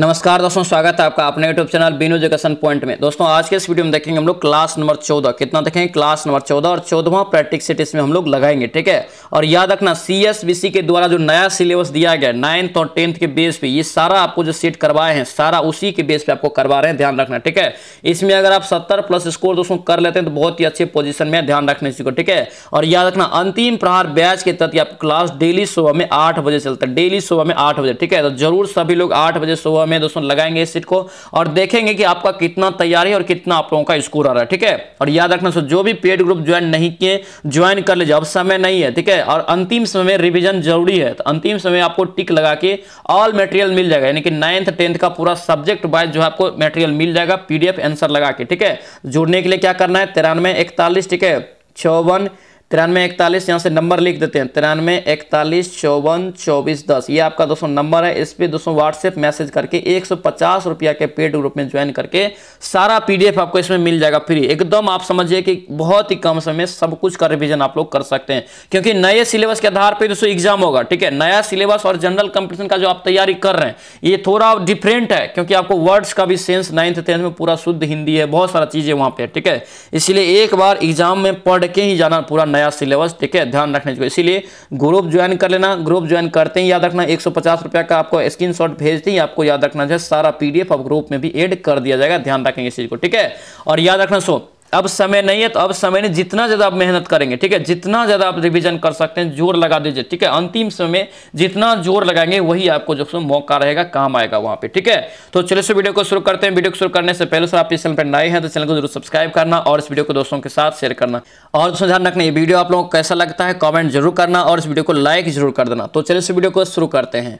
नमस्कार दोस्तों स्वागत है आपका अपने यूट्यूब चैनल बीनो एजुकेशन पॉइंट में दोस्तों आज के इस वीडियो में देखेंगे हम लोग क्लास नंबर चौदह कितना देखेंगे क्लास नंबर चौदह और चौदहवा प्रैक्टिक सेट इसमें हम लोग लगाएंगे ठीक है और याद रखना सीएसबीसी के द्वारा जो नया सिलेबस दिया गया नाइन्थ और टेंथ के बेस पे ये सारा आपको जो सेट करवाए हैं सारा उसी के बेस पे आपको करवा रहे हैं ध्यान रखना ठीक है इसमें अगर आप सत्तर प्लस स्कोर दोस्तों कर लेते हैं तो बहुत ही अच्छे पोजिशन में ध्यान रखना को ठीक है और याद रखना अंतिम प्रहार बैच के तहत आपको क्लास डेली सुबह में आठ बजे चलता है डेली सुबह में आठ बजे ठीक है तो जरूर सभी लोग आठ बजे सुबह में दोस्तों लगाएंगे इस सीट को और देखेंगे कि आपका कितना तैयारी और कितना आप लोगों का स्कोर आ रहा है ठीक है और याद रखना सर जो भी पेड ग्रुप ज्वाइन नहीं किए ज्वाइन कर लीजिए अब समय नहीं है ठीक है और अंतिम समय में रिविजन जरूरी है तो अंतिम समय आपको टिक लगा के ऑल मेटेरियल मिल जाएगा यानी कि नाइन्थ टेंथ का पूरा सब्जेक्ट वाइज जो है आपको मेटेरियल मिल जाएगा पीडीएफ आंसर लगा के ठीक है जुड़ने के लिए क्या करना है तिरानवे इकतालीस ठीक है चौवन तिरानवे इकतालीस यहाँ से नंबर लिख देते हैं तिरानवे इकतालीस चौवन चौबीस दस ये आपका दोस्तों नंबर है इस पर दोस्तों व्हाट्सएप मैसेज करके एक सौ पचास रुपया के पेड ग्रुप में ज्वाइन करके सारा पीडीएफ आपको इसमें मिल जाएगा फ्री एकदम आप समझिए कि बहुत ही कम समय सब कुछ का रिविजन आप लोग कर सकते हैं क्योंकि नए सिलेबस के आधार पर दोस्तों एग्जाम होगा ठीक है नया सिलेबस और जनरल कंपटीशन का जो आप तैयारी कर रहे हैं ये थोड़ा डिफरेंट है क्योंकि आपको वर्ड्स का भी सेंस नाइन्थ टेंथ में पूरा शुद्ध हिंदी है बहुत सारा चीज़ें वहाँ पर ठीक है इसलिए एक बार एग्जाम में पढ़ के ही जाना पूरा नया सिलेबस ठीक है ध्यान रखने चाहिए इसीलिए ग्रुप ज्वाइन कर लेना ग्रुप ज्वाइन करते ही याद रखना एक रुपया का आपको स्क्रीन शॉट भेजते ही आपको याद रखना चाहिए सारा पीडीएफ आप ग्रुप में भी एड कर दिया जाएगा ध्यान रखेंगे इस चीज़ को ठीक है और याद रखना सो अब समय नहीं है तो अब समय नहीं जितना ज़्यादा आप मेहनत करेंगे ठीक है जितना ज़्यादा आप रिवीजन कर सकते हैं जोर लगा दीजिए ठीक है अंतिम समय में जितना जोर लगाएंगे वही आपको जो मौका रहेगा काम आएगा वहां पे ठीक है तो चलिए सो वीडियो को शुरू करते हैं वीडियो को शुरू करने से पहले सर आप इस चैनल पर नए हैं तो चैनल को जरूर सब्सक्राइब करना और इस वीडियो को दोस्तों के साथ शेयर करना और दोस्तों ध्यान रखना ये वीडियो आप लोगों को कैसा लगता है कॉमेंट जरूर करना और इस वीडियो को लाइक जरूर कर देना तो चलिए इस वीडियो को शुरू करते हैं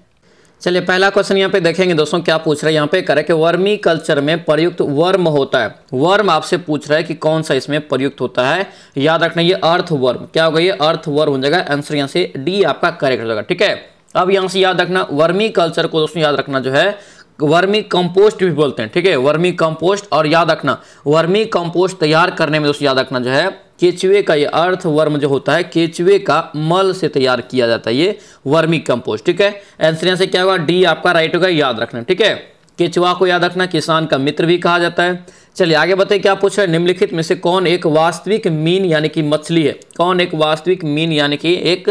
चलिए पहला क्वेश्चन यहाँ पे देखेंगे दोस्तों क्या पूछ रहे हैं यहाँ पे कह कि वर्मी कल्चर में प्रयुक्त वर्म होता है वर्म आपसे पूछ रहा है कि कौन सा इसमें प्रयुक्त होता है याद रखना ये अर्थ वर्म क्या होगा ये अर्थ वर्म हो जाएगा आंसर यहाँ से डी आपका करेक्ट हो जाएगा ठीक है अब यहाँ से याद रखना वर्मी कल्चर को दोस्तों याद रखना जो है वर्मी कंपोस्ट भी बोलते हैं ठीक है वर्मी कंपोस्ट और याद रखना वर्मी कंपोस्ट तैयार करने में दोस्तों याद रखना जो है केचुए का ये अर्थ वर्म जो होता है केचुए का मल से तैयार किया जाता है ये वर्मी कंपोस्ट ठीक है आंसर यहाँ से क्या होगा डी आपका राइट होगा याद रखना ठीक है केचुआ को याद रखना किसान का मित्र भी कहा जाता है चलिए आगे बताइए क्या पूछ रहे हैं निम्नलिखित में से कौन एक वास्तविक मीन यानी कि मछली है कौन एक वास्तविक मीन यानी कि एक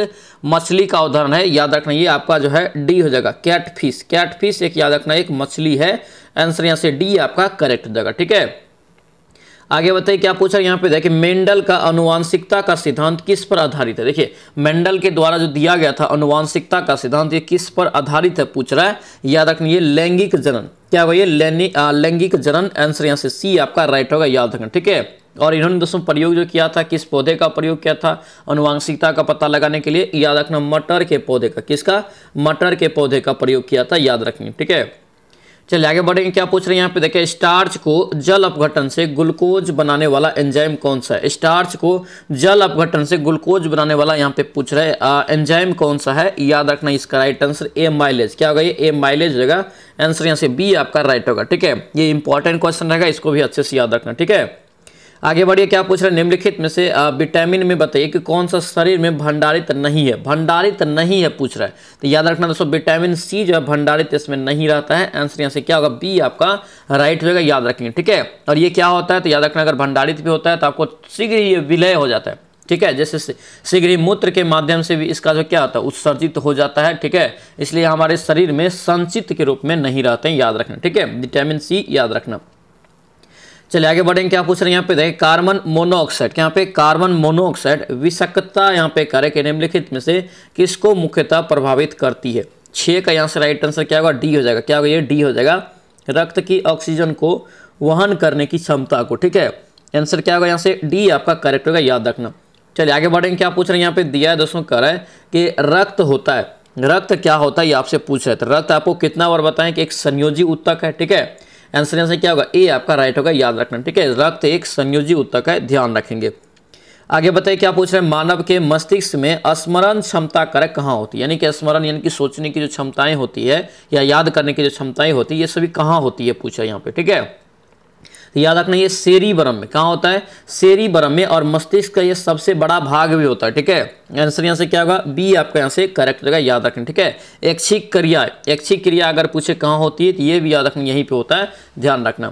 मछली का उदाहरण है याद रखना ये आपका जो है डी हो जाएगा कैटफिश कैटफिश एक याद रखना एक मछली है आंसर यहाँ से डी आपका करेक्ट हो जाएगा ठीक है आगे बताइए क्या पूछा यहाँ पे देखिए मेंडल का अनुवांशिकता का सिद्धांत किस पर आधारित है देखिए मेंडल के द्वारा जो दिया गया था अनुवांशिकता का सिद्धांत ये किस पर आधारित है पूछ रहा है याद रखनी ये लैंगिक जनन क्या होगा ये लैंगिक जनन आंसर यहाँ से सी आपका राइट होगा याद रखना ठीक है और इन्होंने दोस्तों प्रयोग जो किया था किस पौधे का प्रयोग किया था अनुवांशिकता का पता लगाने के लिए याद रखना मटर के पौधे का किसका मटर के पौधे का प्रयोग किया था याद रखनी ठीक है चलिए आगे बढ़ेंगे क्या पूछ रहे हैं यहाँ पे देखिए स्टार्च को जल अपघटन से ग्लूकोज बनाने वाला एंजाइम कौन सा है स्टार्च को जल अपघटन से ग्लूकोज बनाने वाला यहाँ पे पूछ रहे हैं एंजाइम कौन सा है याद रखना इसका राइट आंसर ए माइलेज क्या होगा ये ए माइलेज होगा आंसर यहाँ से बी आपका राइट होगा ठीक है ये इंपॉर्टेंट क्वेश्चन रहेगा इसको भी अच्छे से याद रखना ठीक है आगे बढ़िए क्या पूछ रहे हैं निम्नलिखित में से विटामिन में बताइए कि कौन सा शरीर में भंडारित नहीं है भंडारित नहीं है पूछ रहा है तो याद रखना दोस्तों विटामिन सी जो है भंडारित इसमें नहीं रहता है आंसर यहाँ से क्या होगा बी आपका राइट होगा याद रखेंगे ठीक है और ये क्या होता है तो याद रखना अगर भंडारित भी होता है तो आपको शीघ्र ये विलय हो जाता है ठीक है जैसे शीघ्र ही मूत्र के माध्यम से भी इसका जो क्या होता है उत्सर्जित हो जाता है ठीक है इसलिए हमारे शरीर में संचित के रूप में नहीं रहते हैं याद रखना ठीक है विटामिन सी याद रखना चलिए आगे बढ़ेंगे क्या पूछ रहे हैं यहाँ पे देखें कार्बन मोनोऑक्साइड यहाँ पे कार्बन मोनोऑक्साइड विषकता यहाँ पे के निम्नलिखित में से किसको मुख्यतः प्रभावित करती है छः का यहाँ से राइट आंसर क्या होगा डी हो जाएगा क्या होगा ये डी हो जाएगा रक्त की ऑक्सीजन को वहन करने की क्षमता को ठीक है आंसर क्या होगा यहाँ से डी आपका करेक्ट होगा याद रखना चलिए आगे बढ़ेंगे क्या पूछ रहे हैं यहाँ पे दिया है दोस्तों कह रहा है कि रक्त होता है रक्त क्या होता है ये आपसे पूछ रहे थे रक्त आपको कितना बार बताएं कि एक संयोजी उत्तक है ठीक है आंसर यहाँ से क्या होगा ए आपका राइट होगा याद रखना ठीक है रक्त एक संयोजी उत्तक है ध्यान रखेंगे आगे बताइए क्या पूछ रहे हैं मानव के मस्तिष्क में स्मरण क्षमता कारक कहाँ होती है यानी कि स्मरण यानी कि सोचने की जो क्षमताएं होती है या याद करने की जो क्षमताएं होती है ये सभी कहाँ होती है पूछा यहाँ पे ठीक है तो याद रखना ये बरम में कहाँ होता है बरम में और मस्तिष्क का ये सबसे बड़ा भाग भी होता है ठीक है आंसर यहाँ से क्या होगा बी आपका यहाँ से करेक्ट रहेगा याद रखना ठीक है ऐच्छिक क्रिया ऐच्छिक क्रिया अगर पूछे कहाँ होती है तो ये भी याद रखना यहीं पर होता है ध्यान रखना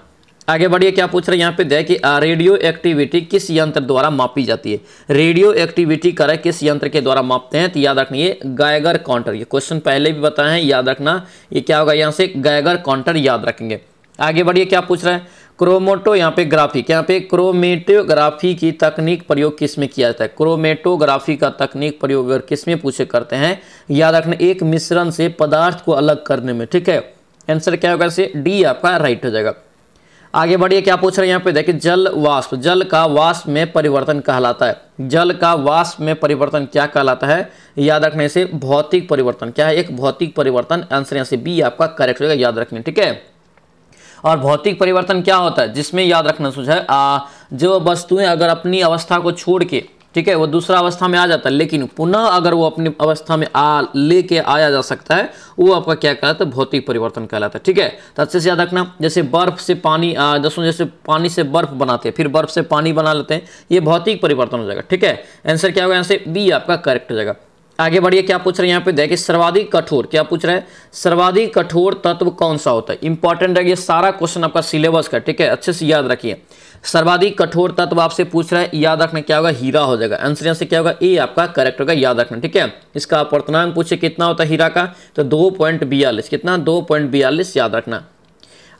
आगे बढ़िए क्या पूछ रहे हैं यहाँ पे दे कि रेडियो एक्टिविटी किस यंत्र द्वारा मापी जाती है रेडियो एक्टिविटी करें किस यंत्र के द्वारा मापते हैं तो याद रखना ये गायगर काउंटर ये क्वेश्चन पहले भी बताए हैं याद रखना ये क्या होगा यहाँ से गायगर काउंटर याद रखेंगे आगे बढ़िए क्या पूछ रहे हैं क्रोमोटो यहाँ पे ग्राफिक यहाँ पे क्रोमेटोग्राफी की तकनीक प्रयोग किस में किया जाता है क्रोमेटोग्राफी का तकनीक प्रयोग अगर किस में पूछे करते हैं याद रखना एक मिश्रण से पदार्थ को अलग करने में ठीक है आंसर क्या होगा इसे डी आपका राइट हो जाएगा आगे बढ़िए क्या पूछ रहे हैं यहाँ पे देखिए जल वाष्प जल का वाष्प में परिवर्तन कहलाता है जल का वाष्प में परिवर्तन क्या कहलाता है याद रखने से भौतिक परिवर्तन क्या है एक भौतिक परिवर्तन आंसर यहाँ से बी आपका करेक्ट होगा याद रखने ठीक है और भौतिक परिवर्तन क्या होता है जिसमें याद रखना सुझाव जो वस्तुएं अगर अपनी अवस्था को छोड़ के ठीक है वो दूसरा अवस्था में आ जाता है लेकिन पुनः अगर वो अपनी अवस्था में आ लेके आया जा सकता है वो आपका क्या कहलाता है भौतिक परिवर्तन कहलाता है ठीक है तो अच्छे से याद रखना जैसे बर्फ से पानी दोस्तों जैसे पानी से बर्फ बनाते हैं फिर बर्फ से पानी बना लेते हैं ये भौतिक परिवर्तन हो जाएगा ठीक है आंसर क्या होगा से बी आपका करेक्ट हो जाएगा आगे बढ़िए क्या पूछ रहे हैं यहाँ पे देखिए सर्वाधिक कठोर क्या पूछ रहे हैं सर्वाधिक कठोर तत्व कौन सा होता है इंपॉर्टेंट है ये सारा क्वेश्चन आपका सिलेबस का ठीक है अच्छे से याद रखिए सर्वाधिक कठोर तत्व आपसे पूछ रहा है याद रखना क्या होगा हीरा हो जाएगा आंसर यहाँ से क्या होगा ए आपका करेक्ट होगा याद रखना ठीक है इसका अपर्तनांग पूछे कितना होता है हीरा का तो दो पॉइंट बयालीस कितना दो पॉइंट बयालीस याद रखना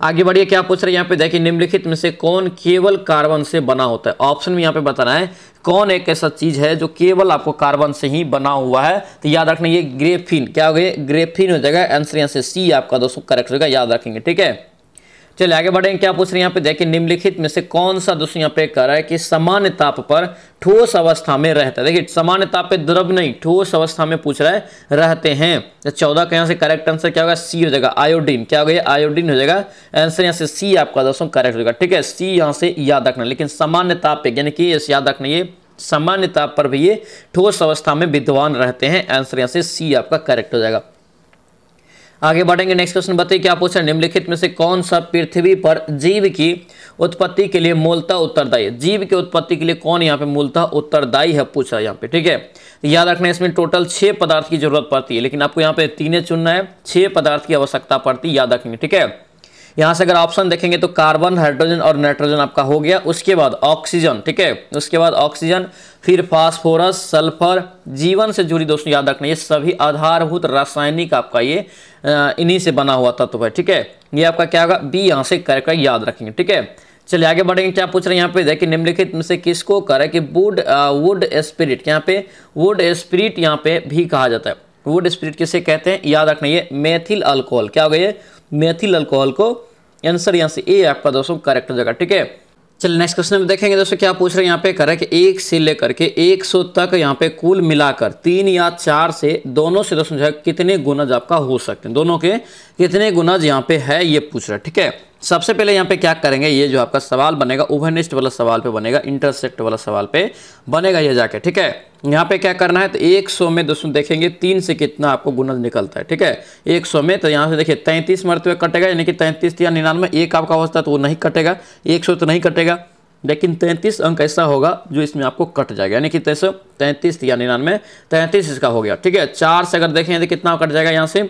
आगे बढ़िए क्या पूछ रहे हैं यहाँ पे देखिए निम्नलिखित में से कौन केवल कार्बन से बना होता है ऑप्शन में यहाँ पे बताना है कौन एक ऐसा चीज है जो केवल आपको कार्बन से ही बना हुआ है तो याद रखना ये ग्रेफिन क्या हो गया ग्रेफिन हो जाएगा आंसर यहाँ से सी आपका दोस्तों करेक्ट होगा याद रखेंगे ठीक है चलिए आगे बढ़ेंगे क्या पूछ रहे हैं यहाँ पे देखिए निम्नलिखित में से कौन सा दोस्तों यहाँ पे कह रहा है कि सामान्य ताप पर ठोस अवस्था में रहता है देखिए सामान्य ताप पे द्रव नहीं ठोस अवस्था में पूछ रहा है रहते हैं तो चौदह का यहाँ से करेक्ट आंसर क्या होगा सी हो जाएगा आयोडीन क्या हो गया आयोडीन हो जाएगा आंसर यहाँ से सी आपका दोस्तों करेक्ट होगा ठीक है सी यहाँ से याद रखना लेकिन सामान्य ताप पे यानी कि याद रखना ये सामान्य ताप पर भी ये ठोस अवस्था में विद्वान रहते हैं आंसर यहाँ से सी आपका करेक्ट हो जाएगा आगे बढ़ेंगे नेक्स्ट क्वेश्चन बताइए क्या पूछा निम्नलिखित में से कौन सा पृथ्वी पर जीव की उत्पत्ति के लिए मूलतः उत्तरदायी जीव की उत्पत्ति के लिए कौन यहाँ पे मूलतः उत्तरदायी है पूछा यहाँ पे ठीक है याद रखना इसमें टोटल छह पदार्थ की जरूरत पड़ती है लेकिन आपको यहाँ पे तीने चुनना है छह पदार्थ की आवश्यकता पड़ती है याद रखेंगे ठीक है यहाँ से अगर ऑप्शन देखेंगे तो कार्बन हाइड्रोजन और नाइट्रोजन आपका हो गया उसके बाद ऑक्सीजन ठीक है उसके बाद ऑक्सीजन फिर फास्फोरस सल्फर जीवन से जुड़ी दोस्तों याद रखना ये सभी आधारभूत रासायनिक आपका ये इन्हीं से बना हुआ तत्व है ठीक है ये आपका क्या होगा बी यहाँ से कर याद रखेंगे ठीक है चलिए आगे बढ़ेंगे क्या पूछ रहे हैं यहाँ पे देखिए निम्नलिखित में से किसको करे कि वुड वुड स्पिरिट यहाँ पे वुड स्पिरिट यहाँ पे भी कहा जाता है वुड स्पिरिट किसे कहते हैं याद रखना ये मेथिल अल्कोहल क्या हो गया ये मेथिल अल्कोहल को आंसर यहाँ से ए आपका दोस्तों करेक्ट हो जाएगा ठीक है चलिए नेक्स्ट क्वेश्चन में देखेंगे दोस्तों क्या पूछ रहे हैं यहाँ पे करें कि एक से लेकर के 100 तक यहाँ पे कुल मिलाकर तीन या चार से दोनों से दोस्तों जो है कितने गुनज आपका हो सकते हैं दोनों के कितने गुनज यहाँ पे है ये पूछ रहा है ठीक है सबसे पहले यहाँ पे क्या करेंगे ये जो आपका सवाल बनेगा ओवनिस्ट वाला सवाल पे बनेगा इंटरसेक्ट वाला सवाल पे बनेगा ये जाके ठीक है यहाँ पे क्या करना है तो एक सौ में दोस्तों देखेंगे तीन से कितना आपको गुणन निकलता है ठीक है एक सौ में तो यहाँ से देखिए तैंतीस मरतबे तो कटेगा यानी कि तैंतीस या निन्यानवे एक आपका होता है तो वो नहीं कटेगा एक सौ तो नहीं कटेगा लेकिन तैंतीस अंक ऐसा होगा जो इसमें आपको कट जाएगा यानी कि तैंतीस या निन्यानवे तैंतीस इसका हो गया ठीक है चार से अगर देखें तो कितना कट जाएगा यहाँ से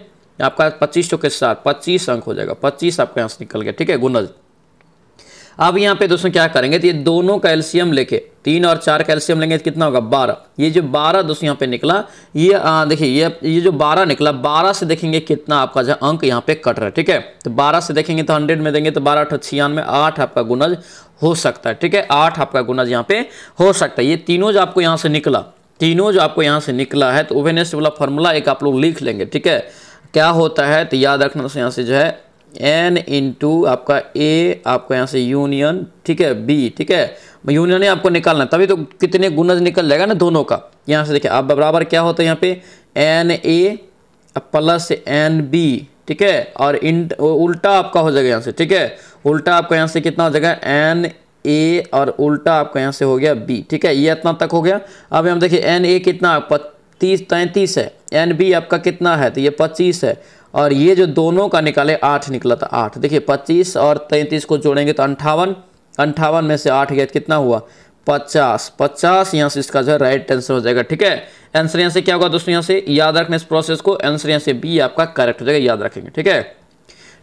आपका पच्चीस चौके सात पच्चीस अंक हो जाएगा पच्चीस आपका यहाँ से निकल गया ठीक है गुनज अब यहाँ पे दोस्तों क्या करेंगे तो ये दोनों कैल्शियम लेके तीन और चार कैल्शियम लेंगे तो कितना होगा बारह ये जो बारह दोस्तों यहाँ पे निकला ये देखिए ये ये जो बारह निकला बारह से देखेंगे कितना आपका जो अंक यहाँ पे कट रहा है ठीक है तो बारह से देखेंगे तो हंड्रेड में देंगे तो बारह अठा छियानवे आठ आपका गुनज हो सकता है ठीक है आठ आपका गुनज यहाँ पे हो सकता है ये तीनों जो आपको यहाँ से निकला तीनों जो आपको यहाँ से निकला है तो ओवेनेस वाला फॉर्मूला एक आप लोग लिख लेंगे ठीक है क्या होता है तो याद रखना दोस्तों यहाँ से जो है एन इंटू आपका ए आपको यहाँ से यूनियन ठीक है बी ठीक है यूनियन ही आपको निकालना तभी तो कितने गुणज निकल जाएगा ना दोनों का यहाँ से देखिए अब बराबर क्या होता है यहाँ पे N A plus N B ठीक है और इन उल्टा आपका हो जाएगा यहाँ से ठीक है उल्टा आपका यहाँ से कितना हो जाएगा एन ए और उल्टा आपका यहाँ से हो गया बी ठीक है ये इतना तक हो गया अब हम देखिए एन ए कितना तीस तैंतीस है एन बी आपका कितना है तो ये पच्चीस है और ये जो दोनों का निकाले आठ निकला था आठ देखिए पच्चीस और तैंतीस को जोड़ेंगे तो अंठावन अंठावन में से आठ गया कितना हुआ पचास पचास यहाँ से इसका जो है राइट आंसर हो जाएगा ठीक है आंसर यहाँ से क्या होगा दोस्तों यहाँ से याद रखना इस प्रोसेस को आंसर यहाँ से बी आपका करेक्ट हो जाएगा याद रखेंगे ठीक है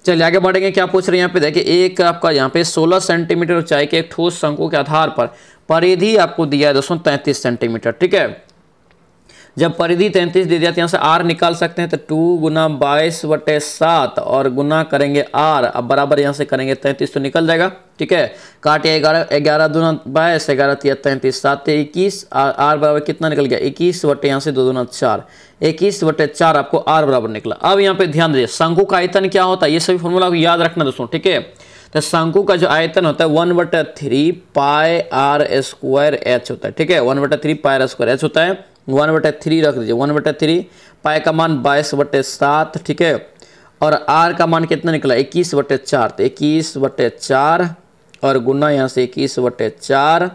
चलिए आगे बढ़ेंगे क्या पूछ रहे हैं यहाँ पे देखिए एक आपका यहाँ पे 16 सेंटीमीटर ऊंचाई के एक ठोस शंकु के आधार पर परिधि आपको दिया है दोस्तों 33 सेंटीमीटर ठीक है जब परिधि तैंतीस दे दिया तो यहाँ से आर निकाल सकते हैं तो टू गुना बाईस बटे सात और गुना करेंगे आर अब बराबर यहाँ से करेंगे तैंतीस तो निकल जाएगा ठीक है काटे ग्यारह ग्यारह दूना बाईस ग्यारह तीन तैंतीस सात इक्कीस आर बराबर कितना निकल गया इक्कीस बटे यहाँ से दो दूना चार इक्कीस बटे चार आपको आर बराबर निकला अब यहाँ पे ध्यान दीजिए शंकु का आयतन क्या होता है ये सभी फॉर्मूला को याद रखना दोस्तों ठीक है तो शंकु का जो आयतन होता है वन बटे three pi are square H होता है ठीक है वन बटे three pi are square H होता है वन बटे थ्री रख दीजिए वन बटे थ्री पाए का मान बाईस बटे सात ठीक है और आर का मान कितना निकला इक्कीस बटे चार तो इक्कीस बटे चार और गुना यहाँ से इक्कीस बटे चार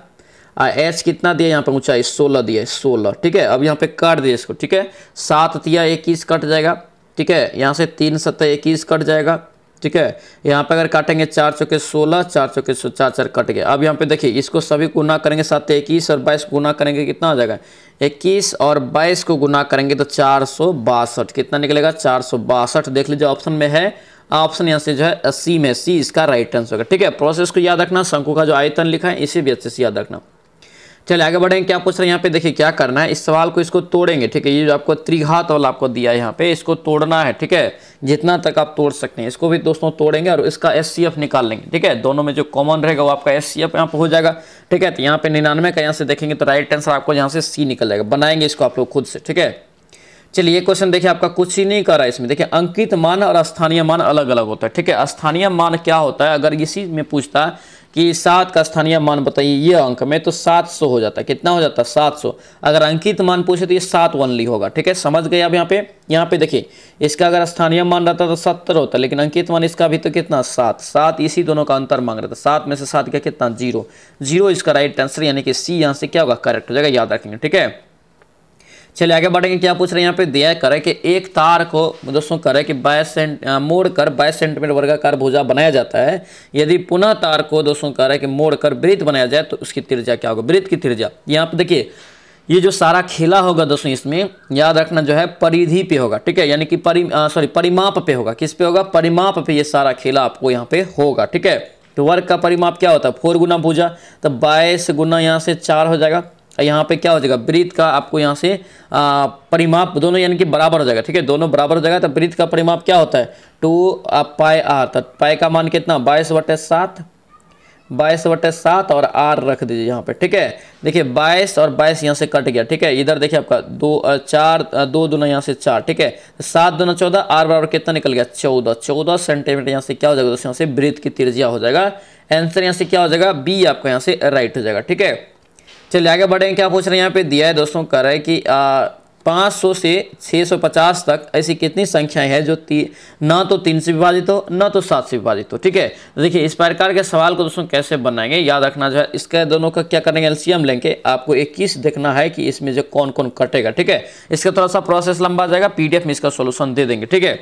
आ एच कितना दिया यहाँ पर ऊंचाई सोलह दिया है सोलह ठीक है अब यहाँ पे काट दिया इसको ठीक है सात दिया इक्कीस कट जाएगा ठीक है यहाँ से तीन सत्तर इक्कीस कट जाएगा ठीक है यहाँ पे अगर काटेंगे चार चौके सोलह चार चौके सो चार चार कट गया अब यहाँ पे देखिए इसको सभी गुना करेंगे साथ इक्कीस और बाईस गुना करेंगे कितना हो जाएगा इक्कीस और बाईस को गुना करेंगे तो चार सौ बासठ कितना निकलेगा चार सौ बासठ देख लीजिए ऑप्शन में है ऑप्शन यहाँ से जो है सी में सी इसका राइट आंसर होगा ठीक है प्रोसेस को याद रखना शंकु का जो आयतन लिखा है इसे भी अच्छे से याद रखना चलिए आगे बढ़ेंगे क्या पूछ रहे हैं यहाँ पे देखिए क्या करना है इस सवाल को इसको तोड़ेंगे ठीक है ये जो आपको त्रिघात वाला आपको दिया है यहाँ पे इसको तोड़ना है ठीक है जितना तक आप तोड़ सकते हैं इसको भी दोस्तों तोड़ेंगे और इसका एस निकाल लेंगे ठीक है दोनों में जो कॉमन रहेगा वो आपका एस सी एफ यहाँ पर हो जाएगा ठीक है तो यहाँ पे निन्यानवे का यहाँ से देखेंगे तो राइट आंसर आपको यहाँ से सी निकल जाएगा बनाएंगे इसको आप लोग खुद से ठीक है चलिए ये क्वेश्चन देखिए आपका कुछ ही नहीं कर रहा है इसमें देखिए अंकित मान और स्थानीय मान अलग अलग होता है ठीक है स्थानीय मान क्या होता है अगर इसी में पूछता है कि सात का स्थानीय मान बताइए ये अंक में तो सात सौ हो जाता है कितना हो जाता है सात सौ अगर अंकित मान पूछे तो ये सात वनली होगा ठीक है समझ गए अब यहाँ पे यहाँ पे देखिए इसका अगर स्थानीय मान रहता तो सत्तर होता लेकिन अंकित मान इसका भी तो कितना सात सात इसी दोनों का अंतर मांग रहा था सात में से सात का कितना जीरो जीरो इसका राइट आंसर यानी कि सी यहाँ से क्या होगा करेक्ट हो जाएगा याद रखेंगे ठीक है चलिए आगे बढ़ेंगे क्या पूछ रहे हैं यहाँ पे दिया है करे कि एक तार को दोस्तों करें कि बाईस सेंट मोड़ कर बाईस सेंटीमीटर वर्गाकार भुजा बनाया जाता है यदि पुनः तार को दोस्तों करे कि मोड़ कर वृत्त बनाया जाए तो उसकी त्रिज्या क्या होगा वृत्त की त्रिज्या यहाँ पे देखिए ये जो सारा खेला होगा दोस्तों इसमें याद रखना जो है परिधि पे होगा ठीक है यानी कि परि सॉरी परिमाप पे होगा किस पे होगा परिमाप पे ये सारा खेला आपको यहाँ पे होगा ठीक है तो वर्ग का परिमाप क्या होता है फोर गुना भुजा तो बाईस गुना यहाँ से चार हो जाएगा यहाँ पे क्या हो जाएगा ब्रीथ का आपको यहाँ से परिमाप दोनों यानी कि बराबर हो जाएगा ठीक है दोनों बराबर हो जाएगा तो ब्रीथ का परिमाप क्या होता है टू पाए आर तो पाए का मान कितना बाईस वटे सात बाईस वटे सात और आर रख दीजिए यहाँ पे ठीक है देखिए बाईस और बाईस यहाँ से कट गया ठीक है इधर देखिए आपका दो चार दो दूना यहाँ से चार ठीक है तो सात दोनों चौदह आर बराबर कितना निकल गया चौदह चौदह सेंटीमीटर यहाँ से क्या हो जाएगा दोस्तों यहाँ से ब्रीथ की तिरजिया हो जाएगा आंसर यहाँ से क्या हो जाएगा बी आपका यहाँ से राइट हो जाएगा ठीक है चलिए आगे बढ़ेंगे क्या पूछ रहे हैं यहाँ पे दिया है दोस्तों कर रहे कि पाँच सौ से छः सौ पचास तक ऐसी कितनी संख्याएं हैं जो ती, ना तो तीन से विभाजित हो ना तो सात से विभाजित हो ठीक है देखिए इस प्रकार के सवाल को दोस्तों कैसे बनाएंगे याद रखना जो है इसके दोनों का क्या करेंगे एलसीएम लेंगे आपको इक्कीस देखना है कि इसमें जो कौन कौन कटेगा ठीक है इसका थोड़ा सा प्रोसेस लंबा जाएगा पी में इसका सोल्यूशन दे देंगे ठीक है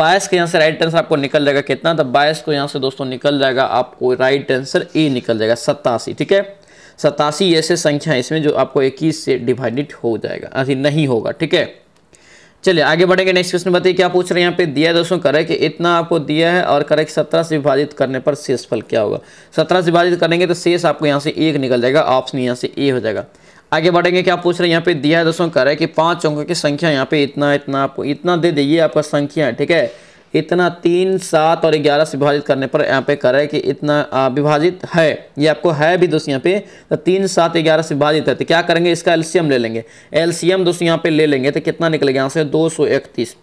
बायस के यहाँ से राइट आंसर आपको निकल जाएगा कितना तो बायस को यहाँ से दोस्तों निकल जाएगा आपको राइट आंसर ए निकल जाएगा सत्तासी ठीक है सतासी ऐसे संख्या है इसमें जो आपको इक्कीस से डिवाइडेड हो जाएगा ऐसी हाँ नहीं होगा ठीक है चलिए आगे बढ़ेंगे नेक्स्ट क्वेश्चन बताइए क्या पूछ रहे हैं यहाँ पे दिया दोस्तों करे कि इतना आपको दिया है और करे कि सत्रह से विभाजित करने पर शेष फल क्या होगा सत्रह से विभाजित करेंगे तो शेष आपको यहाँ से एक निकल जाएगा ऑप्शन यहाँ से ए हो जाएगा आगे बढ़ेंगे क्या पूछ रहे हैं यहाँ पे दिया है दोस्तों करे कि पाँच अंकों की संख्या यहाँ पे इतना इतना आपको इतना दे दी ये आपका संख्या है ठीक है इतना तीन सात और ग्यारह से विभाजित करने पर यहाँ पे कर रहा है कि इतना विभाजित है ये आपको है भी दोस्तों यहाँ पे तो तीन सात ग्यारह से विभाजित है तो क्या करेंगे इसका एल्सियम ले लेंगे एल्सियम दोस्तों यहाँ पे ले लेंगे तो कितना निकलेगा यहाँ से दो सौ इकतीस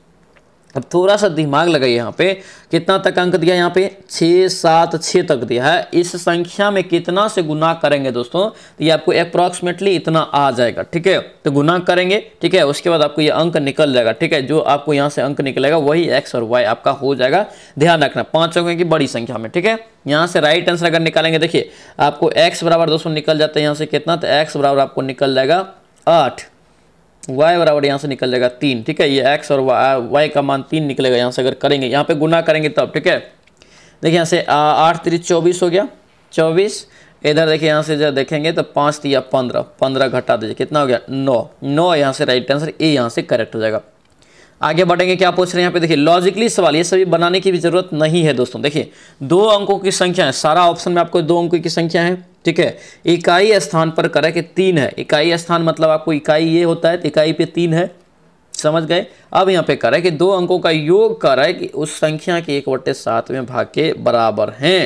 अब थोड़ा सा दिमाग लगाइए यहाँ पे कितना तक अंक दिया यहाँ पे छः सात छः तक दिया है इस संख्या में कितना से गुना करेंगे दोस्तों तो ये आपको अप्रॉक्सीमेटली इतना आ जाएगा ठीक है तो गुना करेंगे ठीक है उसके बाद आपको ये अंक निकल जाएगा ठीक है जो आपको यहाँ से अंक निकलेगा वही एक्स और वाई आपका हो जाएगा ध्यान रखना पाँच अंकों की बड़ी संख्या में ठीक है यहाँ से राइट आंसर अगर निकालेंगे देखिए आपको एक्स बराबर दोस्तों निकल जाता है यहाँ से कितना तो एक्स बराबर आपको निकल जाएगा आठ वाई बराबर यहाँ से निकल जाएगा तीन ठीक है ये एक्स और वाई का मान तीन निकलेगा यहाँ से अगर करेंगे यहाँ पे गुना करेंगे तब ठीक है देखिए यहाँ से आठ त्री चौबीस हो गया चौबीस इधर देखिए यहाँ से जब देखेंगे तो पाँच या पंद्रह पंद्रह घटा दीजिए कितना हो गया नौ नौ यहाँ से राइट आंसर ए यहाँ से करेक्ट हो जाएगा आगे बढ़ेंगे क्या पूछ रहे हैं यहाँ पे देखिए लॉजिकली सवाल ये सभी बनाने की भी जरूरत नहीं है दोस्तों देखिए दो अंकों की संख्या है सारा ऑप्शन में आपको दो अंकों की संख्या है ठीक है इकाई स्थान पर करें कि तीन है इकाई स्थान मतलब आपको इकाई ये होता है इकाई पे तीन है समझ गए अब यहाँ पे करें कि दो अंकों का योग करें कि उस संख्या के एक बट्टे सातवें भाग के बराबर हैं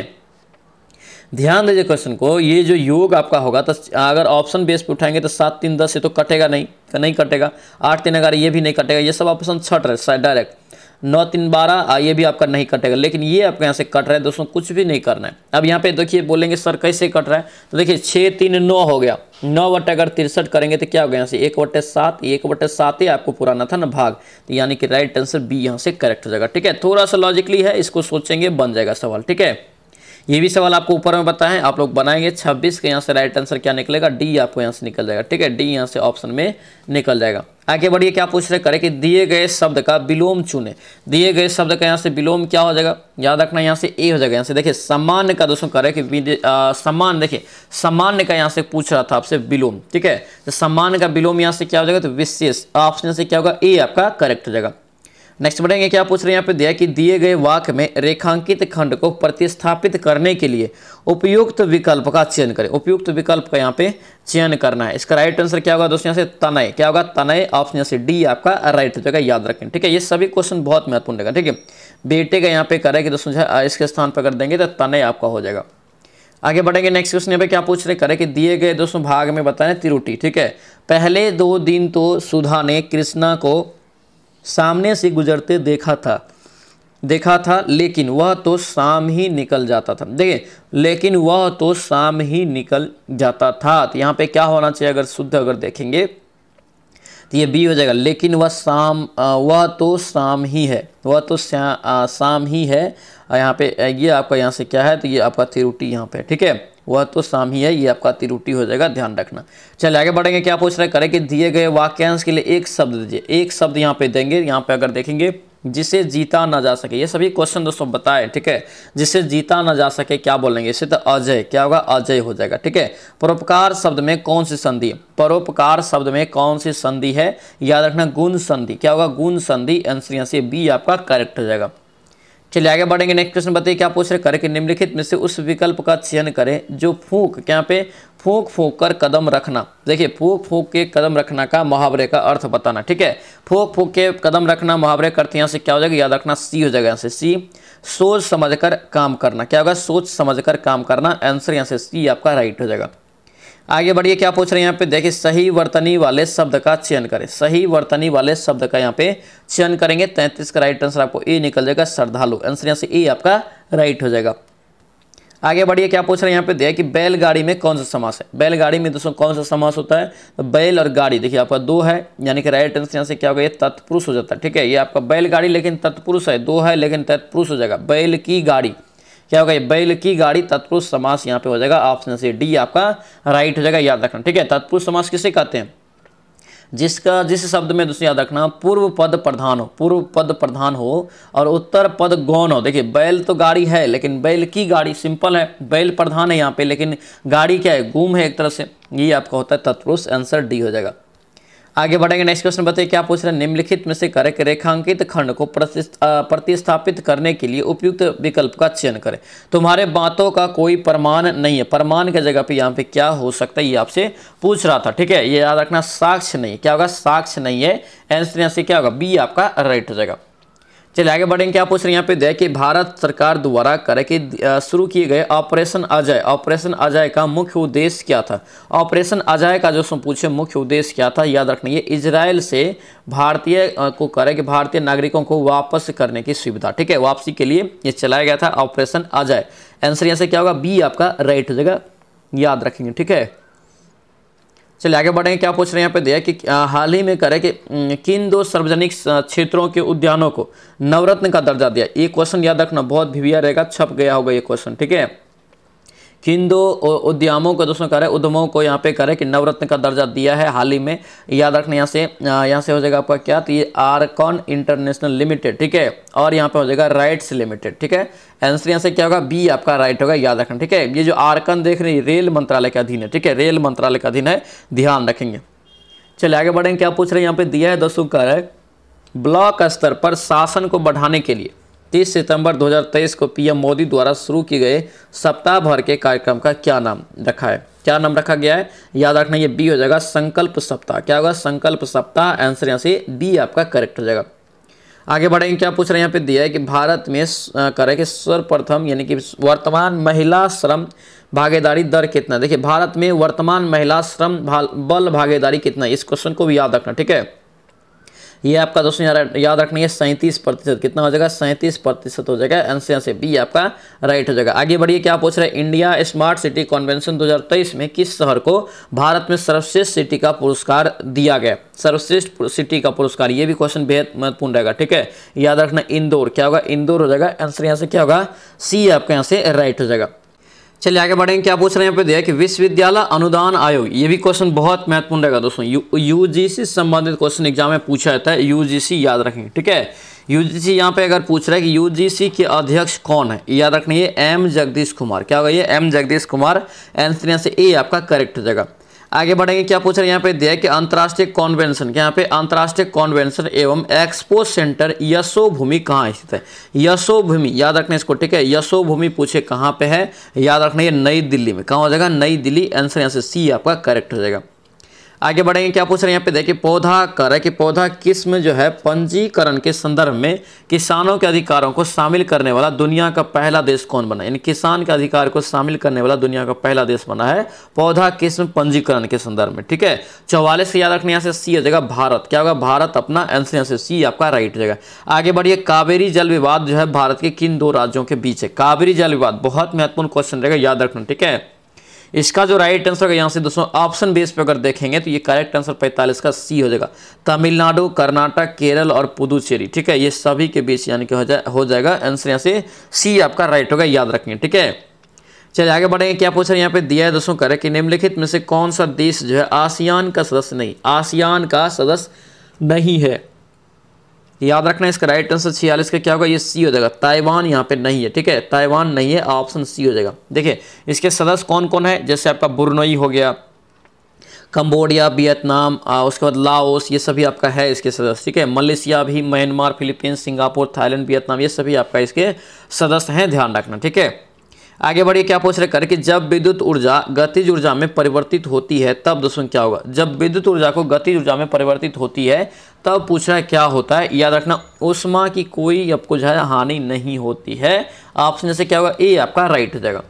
ध्यान दीजिए क्वेश्चन को ये जो योग आपका होगा तो अगर ऑप्शन बेस पे उठाएंगे तो सात तीन दस ये तो कटेगा नहीं नहीं कटेगा आठ तीन अगर ये भी नहीं कटेगा ये सब ऑप्शन छठ रहे डायरेक्ट नौ तीन बारह ये भी आपका नहीं कटेगा लेकिन ये आपका यहाँ से कट रहा है दोस्तों कुछ भी नहीं करना है अब यहाँ पे देखिए बोलेंगे सर कैसे कट रहा है तो देखिए छः तीन नौ हो गया नौ वटे अगर तिरसठ करेंगे तो क्या हो गया यहाँ से एक वटे सात एक वटे सात ही आपको पुराना था ना भाग तो यानी कि राइट आंसर बी यहाँ से करेक्ट हो जाएगा ठीक है थोड़ा सा लॉजिकली है इसको सोचेंगे बन जाएगा सवाल ठीक है ये भी सवाल आपको ऊपर में बताएं आप लोग बनाएंगे 26 का यहाँ से राइट आंसर क्या निकलेगा डी आपको यहाँ से निकल जाएगा ठीक है डी यहाँ से ऑप्शन में निकल जाएगा आगे बढ़िए क्या पूछ रहे करें कि दिए गए शब्द का विलोम चुने दिए गए शब्द का यहाँ से विलोम क्या हो जाएगा याद रखना यहाँ से ए हो जाएगा यहाँ से देखिए सामान्य का दोस्तों करें कि समान देखिए सामान्य का यहाँ से पूछ रहा था आपसे विलोम ठीक है तो सामान्य का विलोम यहाँ से क्या हो जाएगा तो विशेष ऑप्शन से क्या होगा ए आपका करेक्ट हो जाएगा नेक्स्ट बढ़ेंगे क्या पूछ रहे हैं यहाँ पे दिया कि दिए गए वाक में रेखांकित खंड को प्रतिस्थापित करने के लिए उपयुक्त विकल्प का चयन करें उपयुक्त विकल्प का यहाँ पे चयन करना है इसका राइट आंसर क्या होगा दोस्तों यहाँ से तनय क्या होगा तनय ऑप्शन यहाँ से डी आपका राइट हो जाएगा याद रखें ठीक है ये सभी क्वेश्चन बहुत महत्वपूर्ण रहेगा ठीक है बेटे का यहाँ पे करें कि दोस्तों इसके स्थान पर कर देंगे तो तनय आपका हो जाएगा आगे बढ़ेंगे नेक्स्ट क्वेश्चन यहाँ पे क्या पूछ रहे करें कि दिए गए दोस्तों भाग में बताएं तिरुटी ठीक है पहले दो दिन तो सुधा ने कृष्णा को सामने से गुजरते देखा था देखा था लेकिन वह तो शाम ही निकल जाता था देखिए लेकिन वह तो शाम ही निकल जाता था तो यहाँ पे क्या होना चाहिए अगर शुद्ध अगर देखेंगे तो ये बी हो जाएगा लेकिन वह शाम वह तो शाम ही है वह तो शाम ही है यहाँ पे ये आपका यहाँ से क्या है तो ये आपका थिरुटी यहाँ पे ठीक है वह तो शाम ही है ये आपका तिरुटी हो जाएगा ध्यान रखना चलिए आगे बढ़ेंगे क्या पूछ रहे करें कि दिए गए वाक्यांश के लिए एक शब्द दीजिए एक शब्द यहाँ पे देंगे यहाँ पे अगर देखेंगे जिसे जीता ना जा सके ये सभी क्वेश्चन दोस्तों बताए ठीक है जिसे जीता ना जा सके क्या बोलेंगे इसे तो अजय क्या होगा अजय हो जाएगा ठीक है परोपकार शब्द में कौन सी संधि परोपकार शब्द में कौन सी संधि है याद रखना गुण संधि क्या होगा गुण संधि आंसर यहाँ से बी आपका करेक्ट हो जाएगा चलिए आगे बढ़ेंगे नेक्स्ट क्वेश्चन बताइए क्या पूछ रहे करें कि निम्नलिखित में से उस विकल्प का चयन करें जो फूक क्या पे फूक फूक कर कदम रखना देखिए फूक फूक के कदम रखना का मुहावरे का अर्थ बताना ठीक है फूक फूक के कदम रखना मुहावरे का अर्थ यहाँ से क्या हो जाएगा याद रखना सी हो जाएगा यहाँ से सी सोच समझ कर काम करना क्या होगा सोच समझ कर काम करना आंसर यहाँ से सी आपका राइट हो जाएगा आगे बढ़िए क्या पूछ रहे हैं यहाँ पे देखिए सही वर्तनी वाले शब्द का चयन करें सही वर्तनी वाले शब्द का यहाँ पे चयन करेंगे तैंतीस का राइट आंसर आपको ए निकल जाएगा श्रद्धालु आंसर यहाँ से ए आपका राइट हो जाएगा आगे बढ़िए क्या पूछ रहे हैं यहाँ पे देखिए बैलगाड़ी में कौन सा समास है बैलगाड़ी में दोस्तों कौन सा समास होता है तो बैल और गाड़ी देखिए आपका दो है यानी कि राइट आंसर यहाँ से क्या होगा ये तत्पुरुष हो जाता है ठीक है ये आपका बैलगाड़ी लेकिन तत्पुरुष है दो है लेकिन तत्पुरुष हो जाएगा बैल की गाड़ी क्या होगा बैल की गाड़ी तत्पुरुष समास यहाँ पे हो जाएगा ऑप्शन सी डी आपका राइट हो जाएगा याद रखना ठीक है तत्पुरुष समास किसे कहते हैं जिसका जिस शब्द में दोस्तों याद रखना पूर्व पद प्रधान हो पूर्व पद प्रधान हो और उत्तर पद गौन हो देखिए बैल तो गाड़ी है लेकिन बैल की गाड़ी सिंपल है बैल प्रधान है यहाँ पे लेकिन गाड़ी क्या है गुम है एक तरह से ये आपका होता है तत्पुरुष आंसर डी हो जाएगा आगे बढ़ेंगे नेक्स्ट क्वेश्चन बताइए क्या पूछ रहे हैं निम्नलिखित में से करेक्ट रेखांकित खंड को प्रतिस्थापित करने के लिए उपयुक्त विकल्प का चयन करें तुम्हारे बातों का कोई प्रमाण नहीं है प्रमाण के जगह पे यहाँ पे क्या हो सकता है ये आपसे पूछ रहा था ठीक है ये याद रखना साक्ष्य नहीं क्या होगा साक्ष्य नहीं है एंसर यहाँ से क्या होगा बी आपका राइट हो जाएगा चलिए आगे बढ़ेंगे क्या पूछ रहे हैं यहाँ पे दे कि भारत सरकार द्वारा करे कि शुरू किए गए ऑपरेशन अजय ऑपरेशन अजय का मुख्य उद्देश्य क्या था ऑपरेशन अजय का जो पूछे मुख्य उद्देश्य क्या था याद रखना ये इसराइल से भारतीय को करे कि भारतीय नागरिकों को वापस करने की सुविधा ठीक है वापसी के लिए ये चलाया गया था ऑपरेशन अजय आंसर यहाँ से क्या होगा बी आपका राइट हो जाएगा याद रखेंगे ठीक है चलिए आगे बढ़ेंगे क्या पूछ रहे हैं यहाँ पे दिया कि हाल ही में करे कि किन दो सार्वजनिक क्षेत्रों के उद्यानों को नवरत्न का दर्जा दिया ये क्वेश्चन याद रखना बहुत भिविया रहेगा छप गया होगा ये क्वेश्चन ठीक है किन उद्यमों को दोस्तों करें उद्यमों को यहाँ पे करें कि नवरत्न का दर्जा दिया है हाल ही में याद रखना यहाँ से यहाँ से हो जाएगा आपका क्या तो ये आरकॉन इंटरनेशनल लिमिटेड ठीक है और यहाँ पे हो जाएगा राइट्स लिमिटेड ठीक है आंसर यहाँ से क्या होगा बी आपका राइट होगा याद रखना ठीक है ये जो आरकन देख रहे हैं रेल मंत्रालय के अधीन है ठीक है रेल मंत्रालय के अधीन है ध्यान रखेंगे चलिए आगे बढ़ेंगे क्या पूछ रहे हैं यहाँ पे दिया है दोस्तों कर ब्लॉक स्तर पर शासन को बढ़ाने के लिए 30 सितंबर 2023 को पीएम मोदी द्वारा शुरू किए गए सप्ताह भर के कार्यक्रम का क्या नाम रखा है क्या नाम रखा गया है याद रखना ये बी हो जाएगा संकल्प सप्ताह क्या होगा संकल्प सप्ताह आंसर यहाँ से बी आपका करेक्ट हो जाएगा आगे बढ़ेंगे क्या पूछ रहे हैं यहाँ पे दिया है कि भारत में करे कि सर्वप्रथम यानी कि वर्तमान महिला श्रम भागीदारी दर कितना देखिए भारत में वर्तमान महिला श्रम बल भागीदारी कितना इस क्वेश्चन को भी याद रखना ठीक है ये आपका दोस्तों याद रखनी है सैंतीस प्रतिशत कितना हो जाएगा सैंतीस प्रतिशत हो जाएगा आंसर से बी आपका राइट हो जाएगा आगे बढ़िए क्या पूछ रहे हैं इंडिया स्मार्ट सिटी कॉन्वेंशन 2023 में किस शहर को भारत में सर्वश्रेष्ठ सिटी का पुरस्कार दिया गया सर्वश्रेष्ठ सिटी का पुरस्कार ये भी क्वेश्चन बेहद महत्वपूर्ण रहेगा ठीक है याद रखना इंदौर क्या होगा इंदौर हो जाएगा आंसर यहाँ से क्या होगा सी आपका यहाँ से राइट हो जाएगा चलिए आगे बढ़ेंगे क्या पूछ रहे हैं यहाँ पे दिया कि विश्वविद्यालय अनुदान आयोग ये भी क्वेश्चन बहुत महत्वपूर्ण रहेगा दोस्तों यू जी संबंधित क्वेश्चन एग्जाम में पूछा जाता है यूजीसी याद रखें ठीक है यूजीसी यहाँ पे अगर पूछ रहा है कि यूजीसी के अध्यक्ष कौन है याद रखनी है एम जगदीश कुमार क्या होगा ये एम जगदीश कुमार एंसर यहाँ से ए आपका करेक्ट हो जाएगा आगे बढ़ेंगे क्या पूछ रहे हैं यहाँ पे दिया है कि अंतर्राष्ट्रीय कॉन्वेंशन के यहाँ पे अंतर्राष्ट्रीय कॉन्वेंशन एवं एक्सपो सेंटर यशो भूमि कहाँ स्थित है यशो भूमि याद रखना इसको ठीक है यशो भूमि पूछे कहाँ पे है याद रखना ये नई दिल्ली में कहाँ हो जाएगा नई दिल्ली आंसर यहाँ से सी आपका करेक्ट हो जाएगा आगे बढ़ेंगे क्या पूछ रहे हैं यहाँ पे देखिए पौधा कर है कि पौधा किस्म जो है पंजीकरण के संदर्भ में किसानों के अधिकारों को शामिल करने वाला दुनिया का पहला देश कौन बना यानी किसान के अधिकार को शामिल करने वाला दुनिया का पहला देश बना है पौधा किस्म पंजीकरण के संदर्भ में ठीक है चौवालीस याद रखने यहाँ से सी हो जाएगा भारत क्या होगा भारत अपना आंसर यहाँ से सी आपका राइट जगह आगे बढ़िए कावेरी जल विवाद जो है भारत के किन दो राज्यों के बीच है कावेरी जल विवाद बहुत महत्वपूर्ण क्वेश्चन रहेगा याद रखना ठीक है इसका जो राइट आंसर होगा यहाँ से दोस्तों ऑप्शन बेस पे अगर देखेंगे तो ये करेक्ट आंसर पैंतालीस का सी हो जाएगा तमिलनाडु कर्नाटक केरल और पुदुचेरी ठीक है ये सभी के बीच यानी कि हो जाए हो जाएगा आंसर यहाँ से सी आपका राइट होगा याद रखेंगे ठीक है चलिए आगे बढ़ेंगे क्या पूछ रहे हैं यहाँ पे दिया है दोस्तों करें कि निम्नलिखित में से कौन सा देश जो है आसियान का सदस्य नहीं आसियान का सदस्य नहीं है याद रखना इसका राइट आंसर छियालीस का क्या होगा ये सी हो जाएगा ताइवान यहाँ पे नहीं है ठीक है ताइवान नहीं है ऑप्शन सी हो जाएगा देखिए इसके सदस्य कौन कौन है जैसे आपका बुरनोई हो गया कम्बोडिया वियतनाम उसके बाद लाओस ये सभी आपका है इसके सदस्य ठीक है मलेशिया भी Myanmar Philippines Singapore Thailand Vietnam ये सभी आपका इसके सदस्य हैं ध्यान रखना ठीक है आगे बढ़िए क्या पूछ रहे कर कि जब विद्युत ऊर्जा गतिज ऊर्जा में परिवर्तित होती है तब दोस्तों क्या होगा जब विद्युत ऊर्जा को गतिज ऊर्जा में परिवर्तित होती है तब पूछ रहा है क्या होता है याद रखना उष्मा की कोई आपको जो हानि नहीं होती है ऑप्शन से क्या होगा ए आपका राइट हो जाएगा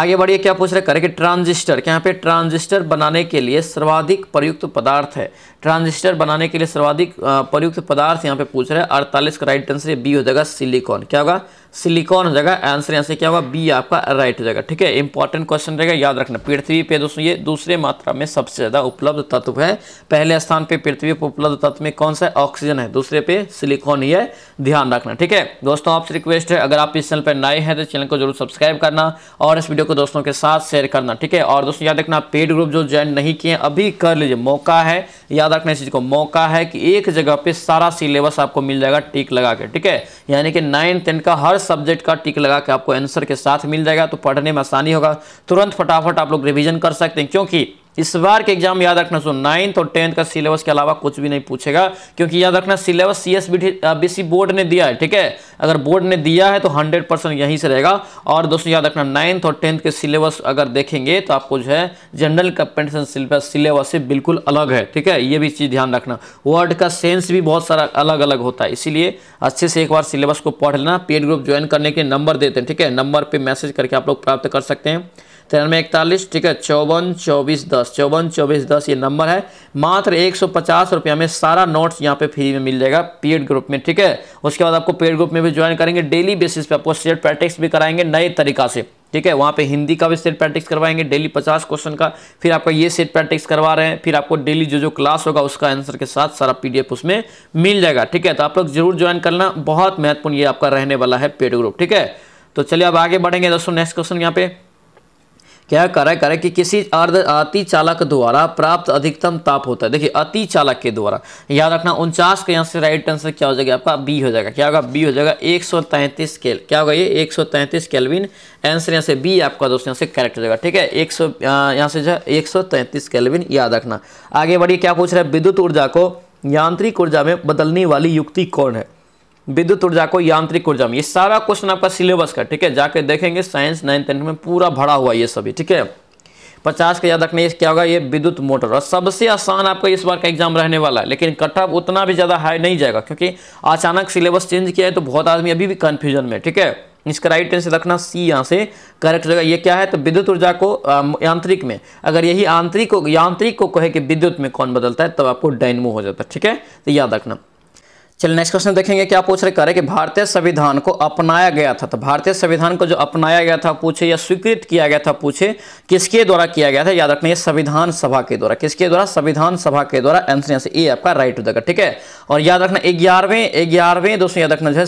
आगे बढ़िए क्या पूछ रहे करें कि ट्रांजिस्टर क्या यहाँ पे ट्रांजिस्टर बनाने के लिए सर्वाधिक प्रयुक्त पदार्थ है ट्रांजिस्टर बनाने के लिए सर्वाधिक प्रयुक्त पदार्थ यहाँ पे पूछ रहे हैं अड़तालीस का राइट आंसर बी हो जाएगा सिलिकॉन क्या होगा सिलिकॉन हो जाएगा आंसर यहाँ से क्या होगा बी आपका राइट हो जाएगा ठीक है इंपॉर्टेंट क्वेश्चन रहेगा याद रखना पृथ्वी पे दोस्तों ये दूसरे मात्रा में सबसे ज़्यादा उपलब्ध तत्व है पहले स्थान पे पृथ्वी पर उपलब्ध तत्व में कौन सा ऑक्सीजन है दूसरे पे सिलिकॉन ही है ध्यान रखना ठीक है दोस्तों आपसे रिक्वेस्ट है अगर आप इस चैनल पर नए हैं तो चैनल को जरूर सब्सक्राइब करना और इस वीडियो को दोस्तों के साथ शेयर करना ठीक है और दोस्तों याद रखना पेड ग्रुप जो ज्वाइन नहीं किए अभी कर लीजिए मौका है याद रखना इस चीज़ को मौका है कि एक जगह पे सारा सिलेबस आपको मिल जाएगा टीक लगा के ठीक है यानी कि नाइन टेन का हर सब्जेक्ट का टिक लगा के आपको आंसर के साथ मिल जाएगा तो पढ़ने में आसानी होगा तुरंत फटाफट आप लोग रिविजन कर सकते हैं क्योंकि इस बार के एग्जाम याद रखना सुन नाइन्थ और टेंथ का सिलेबस के अलावा कुछ भी नहीं पूछेगा क्योंकि याद रखना syllabus C S B board ने दिया है ठीक है अगर बोर्ड ने दिया है तो 100 परसेंट यहीं से रहेगा और दोस्तों याद रखना नाइन्थ और टेंथ के सिलेबस अगर देखेंगे तो आपको जो है जनरल कंपटीशन सिलेबस सिलेबस से बिल्कुल अलग है ठीक है ये भी चीज़ ध्यान रखना वर्ड का सेंस भी बहुत सारा अलग अलग होता है इसीलिए अच्छे से एक बार सिलेबस को पढ़ लेना पेड ग्रुप ज्वाइन करने के नंबर देते हैं ठीक है नंबर पर मैसेज करके आप लोग प्राप्त कर सकते हैं तिरानवे इकतालीस ठीक है चौवन चौबीस दस दस चौवन चौबीस दस ये नंबर है मात्र एक सौ पचास रुपया में सारा नोट्स यहाँ पे फ्री में मिल जाएगा पेड ग्रुप में ठीक है उसके बाद आपको पेड ग्रुप में भी ज्वाइन करेंगे डेली बेसिस पे आपको स्टेट प्रैक्टिस भी कराएंगे नए तरीका से ठीक है वहाँ पे हिंदी का भी सेट प्रैक्टिस करवाएंगे डेली पचास क्वेश्चन का फिर आपका ये सेट प्रैक्टिस करवा रहे हैं फिर आपको डेली जो जो क्लास होगा उसका आंसर के साथ सारा पीडीएफ उसमें मिल जाएगा ठीक है तो आप लोग जरूर ज्वाइन करना बहुत महत्वपूर्ण ये आपका रहने वाला है पेड ग्रुप ठीक है तो चलिए अब आगे बढ़ेंगे दोस्तों नेक्स्ट क्वेश्चन यहाँ पे क्या कर रहा है कह रहा है कि किसी अर्ध अति चालक द्वारा प्राप्त अधिकतम ताप होता है देखिए अति चालक के द्वारा याद रखना उनचास का यहाँ से राइट आंसर क्या हो जाएगा आपका बी हो जाएगा क्या होगा बी हो जाएगा एक सौ तैंतीस केल क्या होगा ये एक सौ तैंतीस केल्विन आंसर यहाँ से बी आपका दोस्तों यहाँ से करेक्ट हो जाएगा ठीक है एक सौ यहाँ से जो एक सौ तैंतीस केल्विन याद रखना आगे बढ़िए क्या पूछ रहे हैं विद्युत ऊर्जा को यांत्रिक ऊर्जा में बदलने वाली युक्ति कौन है विद्युत ऊर्जा को यांत्रिक ऊर्जा में ये सारा क्वेश्चन आपका सिलेबस का ठीक है जाके देखेंगे साइंस नाइन टेंथ में पूरा भरा हुआ ये सभी ठीक है पचास का याद रखने क्या होगा ये विद्युत मोटर और सबसे आसान आपका इस बार का एग्जाम रहने वाला है लेकिन कटअप उतना भी ज़्यादा हाई नहीं जाएगा क्योंकि अचानक सिलेबस चेंज किया है तो बहुत आदमी अभी भी कन्फ्यूजन में ठीक है इसका राइट आंसर रखना सी यहाँ से करेक्ट रहेगा ये क्या है तो विद्युत ऊर्जा को यांत्रिक में अगर यही आंतरिक को यांत्रिक को कहे कि विद्युत में कौन बदलता है तब तो आपको डाइनमो हो जाता है ठीक है तो याद रखना चलिए नेक्स्ट क्वेश्चन देखेंगे क्या पूछ रहे करें कि भारतीय संविधान को अपनाया गया था तो भारतीय संविधान को जो अपनाया गया था पूछे या स्वीकृत किया गया था पूछे किसके द्वारा किया गया था याद रखना ये संविधान सभा के द्वारा किसके द्वारा संविधान सभा के द्वारा आंसर यहाँ से ए आपका राइट हो जाएगा ठीक है और याद रखना ग्यारहवें ग्यारहवें दोस्तों याद रखना जो है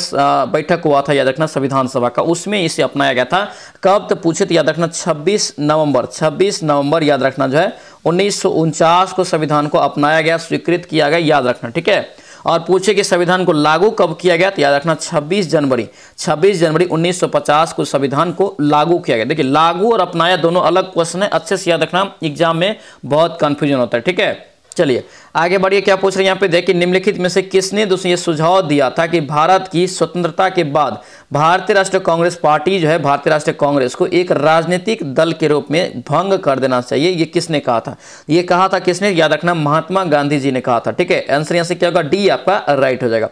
बैठक हुआ था याद रखना संविधान सभा का उसमें इसे अपनाया गया था कब तो पूछे तो याद रखना छब्बीस नवंबर छब्बीस नवंबर याद रखना जो है उन्नीस को संविधान को अपनाया गया स्वीकृत किया गया याद रखना ठीक है और पूछे कि संविधान को लागू कब किया गया तो याद रखना 26 जनवरी 26 जनवरी 1950 को संविधान को लागू किया गया देखिए लागू और अपनाया दोनों अलग क्वेश्चन है अच्छे से याद रखना एग्जाम में बहुत कंफ्यूजन होता है ठीक है चलिए आगे बढ़िए क्या पूछ रहे हैं यहाँ पे देखिए निम्नलिखित में से किसने दोस्तों ये सुझाव दिया था कि भारत की स्वतंत्रता के बाद भारतीय राष्ट्रीय कांग्रेस पार्टी जो है भारतीय राष्ट्रीय कांग्रेस को एक राजनीतिक दल के रूप में भंग कर देना चाहिए ये किसने कहा था ये कहा था किसने याद रखना महात्मा गांधी जी ने कहा था ठीक है आंसर यहाँ से क्या होगा डी आपका राइट हो जाएगा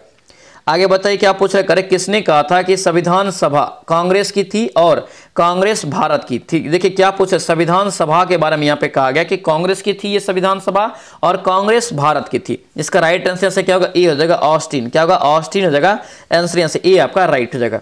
आगे बताइए क्या पूछ रहे करेक्ट किसने कहा था कि संविधान सभा कांग्रेस की थी और कांग्रेस भारत की थी देखिए क्या पूछ रहे संविधान सभा के बारे में यहां पे कहा गया कि कांग्रेस की थी ये संविधान सभा और कांग्रेस भारत की थी इसका राइट आंसर क्या होगा ए हो जाएगा ऑस्टिन क्या होगा ऑस्टिन हो जाएगा आंसर से ए आपका राइट हो जाएगा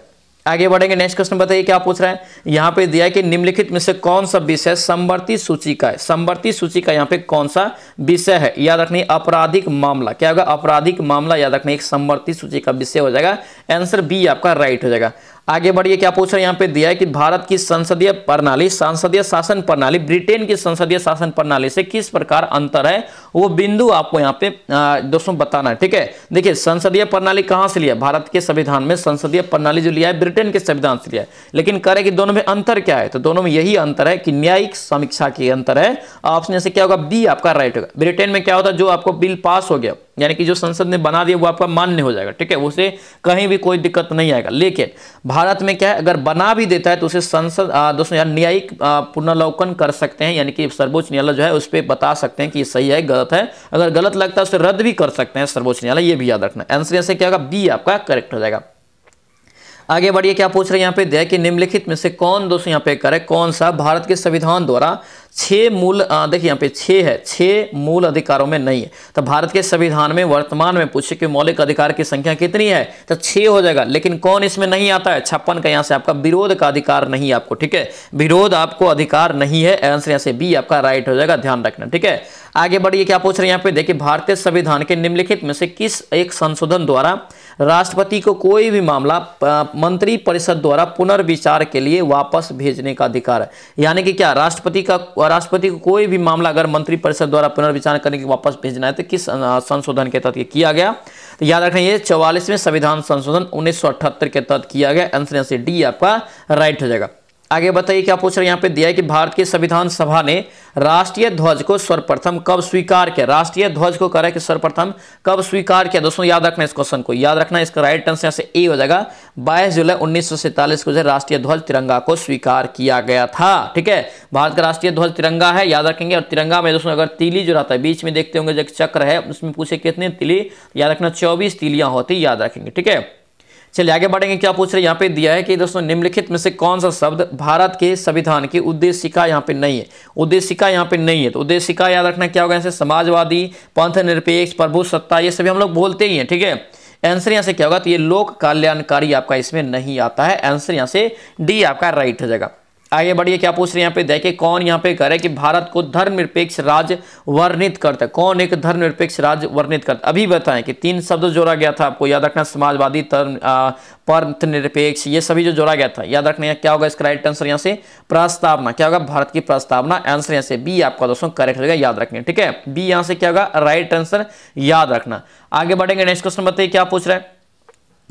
आगे बढ़ेंगे नेक्स्ट क्वेश्चन बताइए क्या पूछ रहा है यहाँ पे दिया है कि निम्नलिखित में से कौन सा विषय संवर्ती सूची का है संवर्ती सूची का यहाँ पे कौन सा विषय है याद रखनी आपराधिक मामला क्या होगा आपराधिक मामला याद रखना एक संवर्ती सूची का विषय हो जाएगा आंसर बी आपका राइट हो जाएगा आगे बढ़िए क्या पूछ रहे हैं यहाँ पे दिया है कि भारत की संसदीय प्रणाली संसदीय शासन प्रणाली ब्रिटेन की संसदीय शासन प्रणाली से किस प्रकार अंतर है वो बिंदु आपको यहाँ पे दोस्तों बताना है ठीक है देखिए संसदीय प्रणाली कहाँ से लिया भारत के संविधान में संसदीय प्रणाली जो लिया है ब्रिटेन के संविधान से लिया है लेकिन करे कि दोनों में अंतर क्या है तो दोनों में यही अंतर है कि न्यायिक समीक्षा की अंतर है ऑप्शन से क्या होगा बी आपका राइट होगा ब्रिटेन में क्या होता है जो आपको बिल पास हो गया यानी कि जो संसद ने बना दिया वो आपका मान्य हो जाएगा ठीक है उसे कहीं भी कोई दिक्कत नहीं आएगा लेकिन भारत में क्या है अगर बना भी देता है तो उसे संसद दोस्तों यार न्यायिक पुनर्लोकन कर सकते हैं यानी कि सर्वोच्च न्यायालय जो है उस पर बता सकते हैं कि सही है गलत है अगर गलत लगता है उसे रद्द भी कर सकते हैं सर्वोच्च न्यायालय ये भी याद रखना आंसर ऐसे क्या होगा बी आपका करेक्ट हो जाएगा आगे बढ़िए क्या पूछ रहे हैं यहाँ पे दिया कि निम्नलिखित में से कौन दोस्तों यहाँ पे करे कौन सा भारत के संविधान द्वारा छह मूल देखिए यहाँ पे छह है छह मूल अधिकारों में नहीं है तो भारत के संविधान में वर्तमान में पूछे कि मौलिक अधिकार की संख्या कितनी है तो छह हो जाएगा लेकिन कौन इसमें नहीं आता है छप्पन का यहाँ से आपका विरोध का अधिकार नहीं आपको ठीक है विरोध आपको अधिकार नहीं है आंसर यहाँ से बी आपका राइट हो जाएगा ध्यान रखना ठीक है आगे बढ़िए क्या पूछ रहे हैं यहाँ पे देखिए भारतीय संविधान के निम्नलिखित में से किस एक संशोधन द्वारा राष्ट्रपति को कोई भी मामला मंत्री परिषद द्वारा पुनर्विचार के लिए वापस भेजने का अधिकार है यानी कि क्या राष्ट्रपति का राष्ट्रपति को कोई भी मामला अगर मंत्री परिषद द्वारा पुनर्विचार करने के वापस भेजना है तो किस संशोधन के तहत किया गया तो याद रखना ये चौवालीसवें संविधान संशोधन उन्नीस के तहत किया गया आंसर डी आपका राइट हो जाएगा आगे बताइए क्या पूछ रहे हैं यहाँ पे दिया है कि भारत की संविधान सभा ने राष्ट्रीय ध्वज को सर्वप्रथम कब स्वीकार किया राष्ट्रीय ध्वज को करा कि सर्वप्रथम कब स्वीकार किया दोस्तों याद रखना इस क्वेश्चन को याद रखना इसका राइट आंसर यहाँ से ए हो जाएगा 22 जुलाई उन्नीस को जो राष्ट्रीय ध्वज तिरंगा को स्वीकार किया गया था ठीक है भारत का राष्ट्रीय ध्वज तिरंगा है याद रखेंगे और तिरंगा में दोस्तों अगर तिली जो रहता है बीच में देखते होंगे जो चक्र है उसमें पूछे कितने तिली याद रखना चौबीस तिलियां होती याद रखेंगे ठीक है चलिए आगे बढ़ेंगे क्या पूछ रहे यहाँ पे दिया है कि दोस्तों निम्नलिखित में से कौन सा शब्द भारत के संविधान की उद्देशिका यहाँ पे नहीं है उद्देशिका यहाँ पे नहीं है तो उद्देशिका याद रखना क्या होगा ऐसे समाजवादी पंथ निरपेक्ष प्रभु सत्ता ये सभी हम लोग बोलते ही हैं ठीक है आंसर यहाँ से क्या होगा तो ये लोक कल्याणकारी आपका इसमें नहीं आता है आंसर यहाँ से डी आपका राइट हो जाएगा आगे बढ़िए क्या पूछ रहे हैं यहाँ पे देखिए कौन यहाँ पे कह रहा है कि भारत को धर्मनिरपेक्ष राज्य वर्णित करता है कौन एक धर्मनिरपेक्ष राज्य वर्णित करता अभी बताएं कि तीन शब्द जोड़ा गया था आपको याद रखना समाजवादी पंथ निरपेक्ष ये सभी जो जोड़ा गया था याद रखना क्या होगा इसका राइट आंसर यहाँ से प्रस्तावना क्या होगा भारत की प्रस्तावना आंसर यहाँ से बी आपका दोस्तों करेक्ट होगा याद रखना ठीक है बी यहाँ से क्या होगा राइट आंसर याद रखना आगे बढ़ेंगे नेक्स्ट क्वेश्चन बताइए क्या पूछ रहे हैं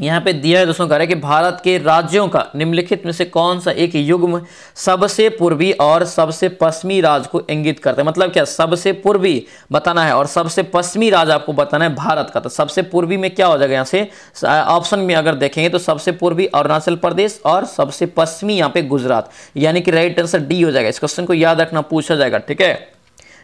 यहाँ पे दिया है दोस्तों कह रहे हैं कि भारत के राज्यों का निम्नलिखित में से कौन सा एक युग्म सबसे पूर्वी और सबसे पश्चिमी राज्य को इंगित करता है मतलब क्या सबसे पूर्वी बताना है और सबसे पश्चिमी राज्य आपको बताना है भारत का तो सबसे पूर्वी में क्या हो जाएगा यहाँ से ऑप्शन में अगर देखेंगे तो सबसे पूर्वी अरुणाचल प्रदेश और सबसे पश्चिमी यहाँ पे गुजरात यानी कि राइट आंसर डी हो जाएगा इस क्वेश्चन को याद रखना पूछा जाएगा ठीक है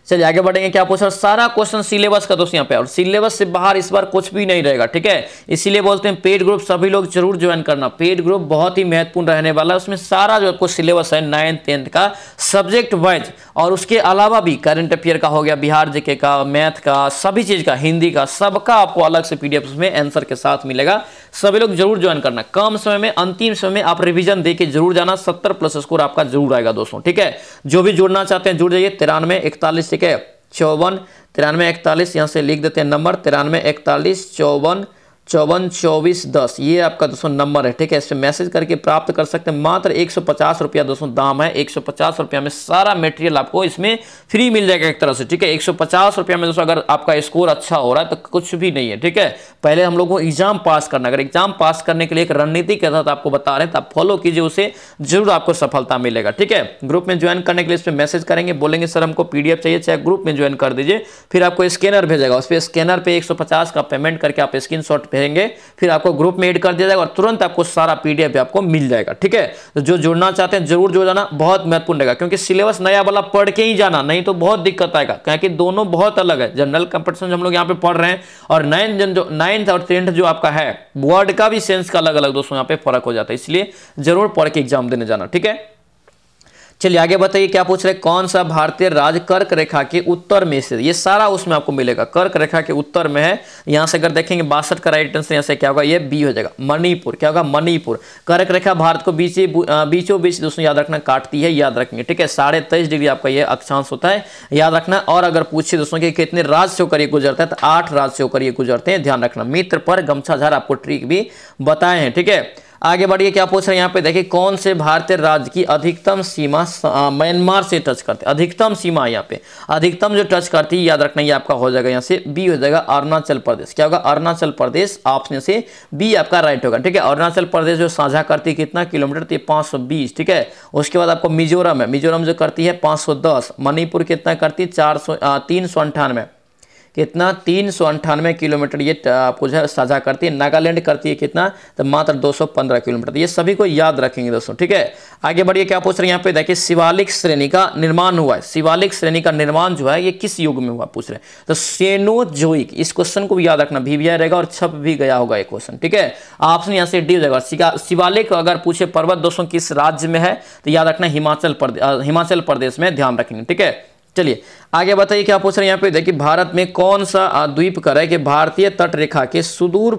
चलिए आगे बढ़ेंगे क्या पूछा सारा क्वेश्चन सिलेबस का दोस्तों यहाँ पे और सिलेबस से बाहर इस बार कुछ भी नहीं रहेगा ठीक है इसीलिए बोलते हैं पेड ग्रुप सभी लोग जरूर ज्वाइन करना पेड ग्रुप बहुत ही महत्वपूर्ण रहने वाला है उसमें सारा जो आपको सिलेबस है नाइन्थ टेंथ का सब्जेक्ट वाइज और उसके अलावा भी करंट अफेयर का हो गया बिहार जेके का मैथ का सभी चीज का हिंदी का सबका आपको अलग से पीडीएफ में आंसर के साथ मिलेगा सभी लोग जरूर ज्वाइन करना कम समय में अंतिम समय में आप रिविजन दे जरूर जाना सत्तर प्लस स्कोर आपका जरूर आएगा दोस्तों ठीक है जो भी जुड़ना चाहते हैं जुड़ जाइए तिरानवे इकतालीस ठीक है चौवन तिरानवे इकतालीस यहाँ से लिख देते हैं नंबर तिरानवे इकतालीस चौवन चौवन चौबीस दस ये आपका दोस्तों नंबर है ठीक है इस पर मैसेज करके प्राप्त कर सकते हैं मात्र एक सौ पचास रुपया दोस्तों दाम है एक सौ पचास रुपया में सारा मटेरियल आपको इसमें फ्री मिल जाएगा एक तरह से ठीक है एक सौ पचास रुपया में दोस्तों अगर आपका स्कोर अच्छा हो रहा है तो कुछ भी नहीं है ठीक है पहले हम लोग को एग्जाम पास करना अगर एग्जाम पास करने के लिए एक रणनीति के तहत आपको बता रहे हैं तो आप फॉलो कीजिए उसे जरूर आपको सफलता मिलेगा ठीक है ग्रुप में ज्वाइन करने के लिए इस पर मैसेज करेंगे बोलेंगे सर हमको एफ चाहिए चाहे ग्रुप में ज्वाइन कर दीजिए फिर आपको स्कैनर भेजेगा उस पर स्कैनर पर एक का पेमेंट करके आप स्क्रीन करेंगे फिर आपको ग्रुप में एड कर दिया जाएगा और तुरंत आपको सारा पीडीएफ आपको मिल जाएगा ठीक है तो जो जुड़ना चाहते हैं जरूर जुड़ जाना बहुत महत्वपूर्ण रहेगा क्योंकि सिलेबस नया वाला पढ़ के ही जाना नहीं तो बहुत दिक्कत आएगा क्योंकि दोनों बहुत अलग है जनरल कंपटीशन हम लोग यहाँ पे पढ़ रहे हैं और नाइन्थ जो नाइन्थ और टेंथ जो आपका है वर्ड का भी सेंस का अलग अलग दोस्तों यहाँ पे फर्क हो जाता है इसलिए जरूर पढ़ के एग्जाम देने जाना ठीक है चलिए आगे बताइए क्या पूछ रहे कौन सा भारतीय राज्य कर्क रेखा के उत्तर में से ये सारा उसमें आपको मिलेगा कर्क रेखा के उत्तर में है यहां से अगर देखेंगे बासठ का राइट आंसर यहां से क्या होगा ये बी हो जाएगा मणिपुर क्या होगा मणिपुर कर्क रेखा भारत को बीच बीचों बीच दोस्तों याद रखना काटती है याद रखेंगे ठीक है साढ़े तेईस डिग्री आपका ये अक्षांश होता है याद रखना और अगर पूछिए दोस्तों की कितने राज्य से होकर ये गुजरता है तो आठ राज्य से होकर ये गुजरते हैं ध्यान रखना मित्र पर गमछा झार आपको ट्रिक भी बताए हैं ठीक है आगे बढ़िए क्या पूछ रहे हैं यहाँ पे देखिए कौन से भारतीय राज्य की अधिकतम सीमा म्यांमार से टच करते अधिकतम सीमा यहाँ पे अधिकतम जो टच करती है याद रखना ये आपका हो जाएगा यहाँ से बी हो जाएगा अरुणाचल प्रदेश क्या होगा अरुणाचल प्रदेश ऑप्शन से बी आपका राइट होगा ठीक है अरुणाचल प्रदेश जो साझा करती है कितना किलोमीटर थी तो पाँच ठीक है उसके बाद आपको मिजोरम है मिजोरम जो करती है पाँच मणिपुर कितना करती है चार सौ कितना तीन सौ अंठानवे किलोमीटर ये आपको जो है साझा करती है नागालैंड करती है कितना तो मात्र 215 किलोमीटर तो ये सभी को याद रखेंगे दोस्तों ठीक है आगे बढ़िए क्या पूछ रहे हैं यहाँ पे देखिए शिवालिक श्रेणी का निर्माण हुआ है शिवालिक श्रेणी का निर्माण जो है ये किस युग में हुआ पूछ रहे हैं तो सेनोजोइक इस क्वेश्चन को भी याद रखना भी रहेगा और छप भी गया होगा ये क्वेश्चन ठीक है ऑप्शन यहाँ से डी जाएगा शिवालिक अगर पूछे पर्वत दोस्तों किस राज्य में है तो याद रखना हिमाचल प्रदेश हिमाचल प्रदेश में ध्यान रखेंगे ठीक है चलिए आगे बताइए क्या पूछ रहे हैं यहाँ पे देखिए भारत में कौन सा द्वीप कर है कि भारतीय तट रेखा के सुदूर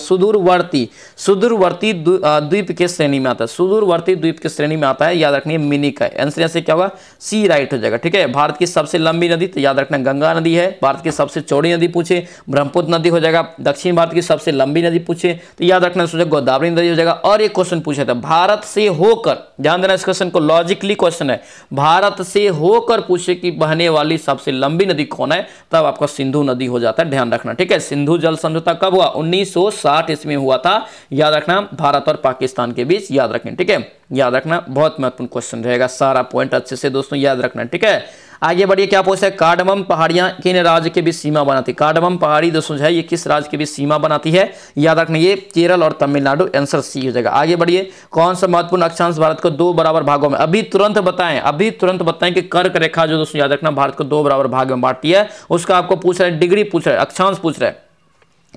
सुदूरवर्ती सुदूरवर्ती द्वीप के श्रेणी में आता है सुदूरवर्ती द्वीप के श्रेणी में आता है याद रखनी है मिनिक है आंसर यहाँ से क्या होगा सी राइट हो जाएगा ठीक है भारत की सबसे लंबी नदी तो याद रखना गंगा नदी है भारत की सबसे चौड़ी नदी पूछे ब्रह्मपुत्र नदी हो जाएगा दक्षिण भारत की सबसे लंबी नदी पूछे तो याद रखना सोचा गोदावरी नदी हो जाएगा और एक क्वेश्चन पूछा था भारत से होकर ध्यान देना इस क्वेश्चन को लॉजिकली क्वेश्चन है भारत से होकर पूछे कि बहने वाली सबसे लंबी नदी कौन है तब आपका सिंधु नदी हो जाता है ध्यान रखना ठीक है सिंधु जल समझौता कब हुआ 1960 ईस्वी हुआ था याद रखना भारत और पाकिस्तान के बीच याद रखें ठीक है याद रखना बहुत महत्वपूर्ण क्वेश्चन रहेगा सारा पॉइंट अच्छे से दोस्तों याद रखना ठीक है आगे बढ़िए क्या पूछा है कार्डमम पहाड़ियां किन राज्य के बीच सीमा बनाती कार्डमम पहाड़ी दोस्तों जो है ये किस राज्य के बीच सीमा बनाती है याद रखना ये केरल और तमिलनाडु आंसर सी हो जाएगा आगे बढ़िए कौन सा महत्वपूर्ण अक्षांश भारत को दो बराबर भागों में अभी तुरंत बताएं अभी तुरंत बताएं कि कर्क रेखा जो दोस्तों याद रखना भारत को दो बराबर भाग में बांटती है उसका आपको पूछ रहा है डिग्री पूछ रहा है अक्षांश पूछ रहा है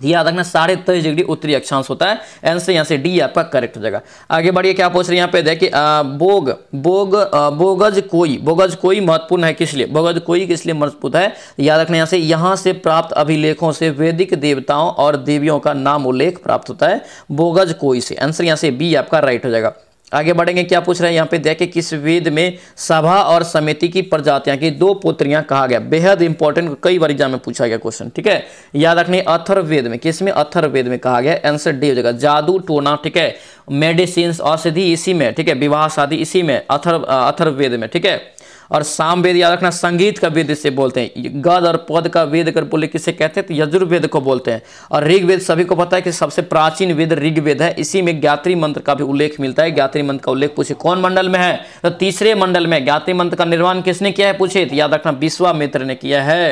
याद रखना साढ़े तेईस डिग्री उत्तरी अक्षांश होता है आंसर यहाँ से डी आपका करेक्ट हो जाएगा आगे बढ़िए क्या पूछ रहे हैं यहाँ पे देखिए बोग बोग बोगज कोई बोगज कोई महत्वपूर्ण है किस लिए बोगज कोई किस लिए महत्वपूर्ण है याद रखना यहाँ से यहाँ से प्राप्त अभिलेखों से वैदिक देवताओं और देवियों का नाम उल्लेख प्राप्त होता है बोगज कोई से आंसर यहाँ से बी आपका राइट हो जाएगा आगे बढ़ेंगे क्या पूछ रहे हैं यहाँ पे देखिए किस वेद में सभा और समिति की प्रजातियां की दो पुत्रियां कहा गया बेहद इंपॉर्टेंट कई बार एग्जाम में पूछा गया क्वेश्चन ठीक है याद रखने अथर्वेद में किस में अथर्वेद में कहा गया आंसर डी हो जाएगा जादू टोना ठीक है मेडिसिन औषधि इसी में ठीक है विवाह शादी इसी में अथर्व अथर्वेद में ठीक है और साम वेद याद रखना संगीत का वेद इसे बोलते हैं गद और पद का वेद अगर बोले किसे कहते हैं तो यजुर्वेद को बोलते हैं और ऋग्वेद सभी को पता है कि सबसे प्राचीन वेद ऋग्वेद है इसी में ज्ञात्री मंत्र का भी उल्लेख मिलता है ज्ञात्री मंत्र का उल्लेख पूछे कौन मंडल में है तो तीसरे मंडल में ज्ञात्री मंत्र का निर्माण किसने किया है पूछे तो याद रखना विश्वामित्र ने किया है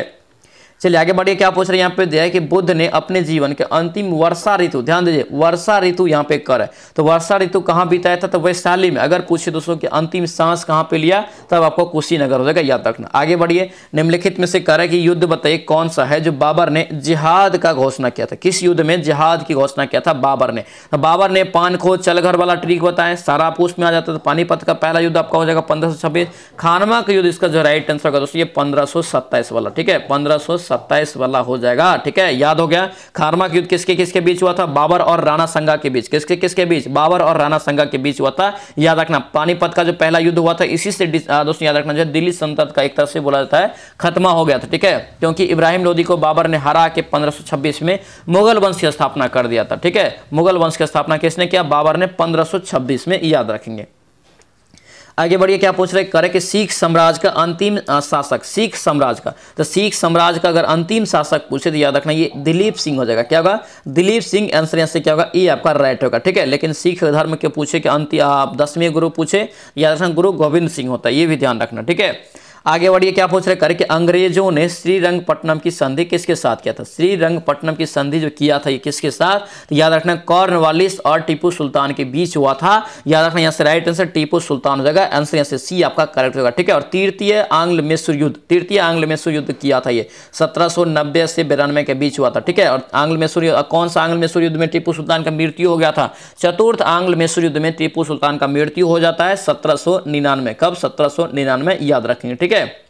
चलिए आगे बढ़िए क्या पूछ रहे हैं यहाँ पे दिया है कि बुद्ध ने अपने जीवन के अंतिम वर्षा ऋतु ध्यान दीजिए वर्षा ऋतु यहाँ पे कर है तो वर्षा ऋतु कहाँ बिताया था तो वैशाली में अगर पूछे दोस्तों कि अंतिम सांस कहाँ पे लिया तब आपको कुशीनगर हो जाएगा याद रखना आगे बढ़िए निम्नलिखित में से कर है कि युद्ध बताइए कौन सा है जो बाबर ने जिहाद का घोषणा किया था किस युद्ध में जिहाद की घोषणा किया था बाबर ने तो बाबर ने पान खो चलघर वाला ट्रिक बताया पूछ में आ जाता था पानीपत का पहला युद्ध आपका हो जाएगा पंद्रह सौ छब्बीस खानवा का युद्ध इसका जो राइट आंसर होगा दोस्तों ये पंद्रह वाला ठीक है पंद्रह सत्ताईस वाला हो जाएगा ठीक है याद हो गया खारमा युद्ध किसके किसके बीच हुआ था बाबर और राणा संगा के बीच किसके किसके बीच बाबर और राणा संगा के बीच हुआ था याद रखना पानीपत का जो पहला युद्ध हुआ था इसी से दोस्तों याद रखना जो दिल्ली संतत का एक तरह से बोला जाता है खत्मा हो गया था ठीक है क्योंकि इब्राहिम लोधी को बाबर ने हरा के पंद्रह में मुगल वंश की स्थापना कर दिया था ठीक है मुगल वंश की स्थापना किसने किया बाबर ने पंद्रह में याद रखेंगे आगे बढ़िए क्या पूछ रहे करे कि सिख साम्राज्य का अंतिम शासक सिख साम्राज्य का तो सिख साम्राज्य का अगर अंतिम शासक पूछे तो याद रखना ये दिलीप सिंह हो जाएगा क्या होगा दिलीप सिंह आंसर यहाँ से क्या होगा ये आपका राइट होगा ठीक है लेकिन सिख धर्म के पूछे कि अंतिम आप दसवें गुरु पूछे याद रखना गुरु गोविंद सिंह होता है ये भी ध्यान रखना ठीक है आगे बढ़िए क्या पूछ रहे कर कि अंग्रेजों ने श्रीरंगपट्टनम की संधि किसके साथ किया था श्रीरंगपट्टनम की संधि जो किया था ये किसके साथ तो याद रखना कॉर्नवालिस और टीपू सुल्तान के बीच हुआ था याद रखना यहाँ से राइट आंसर टीपू सुल्तान हो जाएगा आंसर यहाँ से सी आपका करेक्ट होगा ठीक है और तृतीय आंग्ल मिस्र युद्ध तृतीय आंग्ल मिस्र युद्ध किया था ये सत्रह से बिरानवे के बीच हुआ था ठीक है और आंग्ल मिस्र कौन सा आंग्ल मिस्र युद्ध में टीपू सुल्तान का मृत्यु हो गया था चतुर्थ आंग्ल मिस्र युद्ध में टीपू सुल्तान का मृत्यु हो जाता है सत्रह कब सत्रह याद रखेंगे ठीक है ठीक है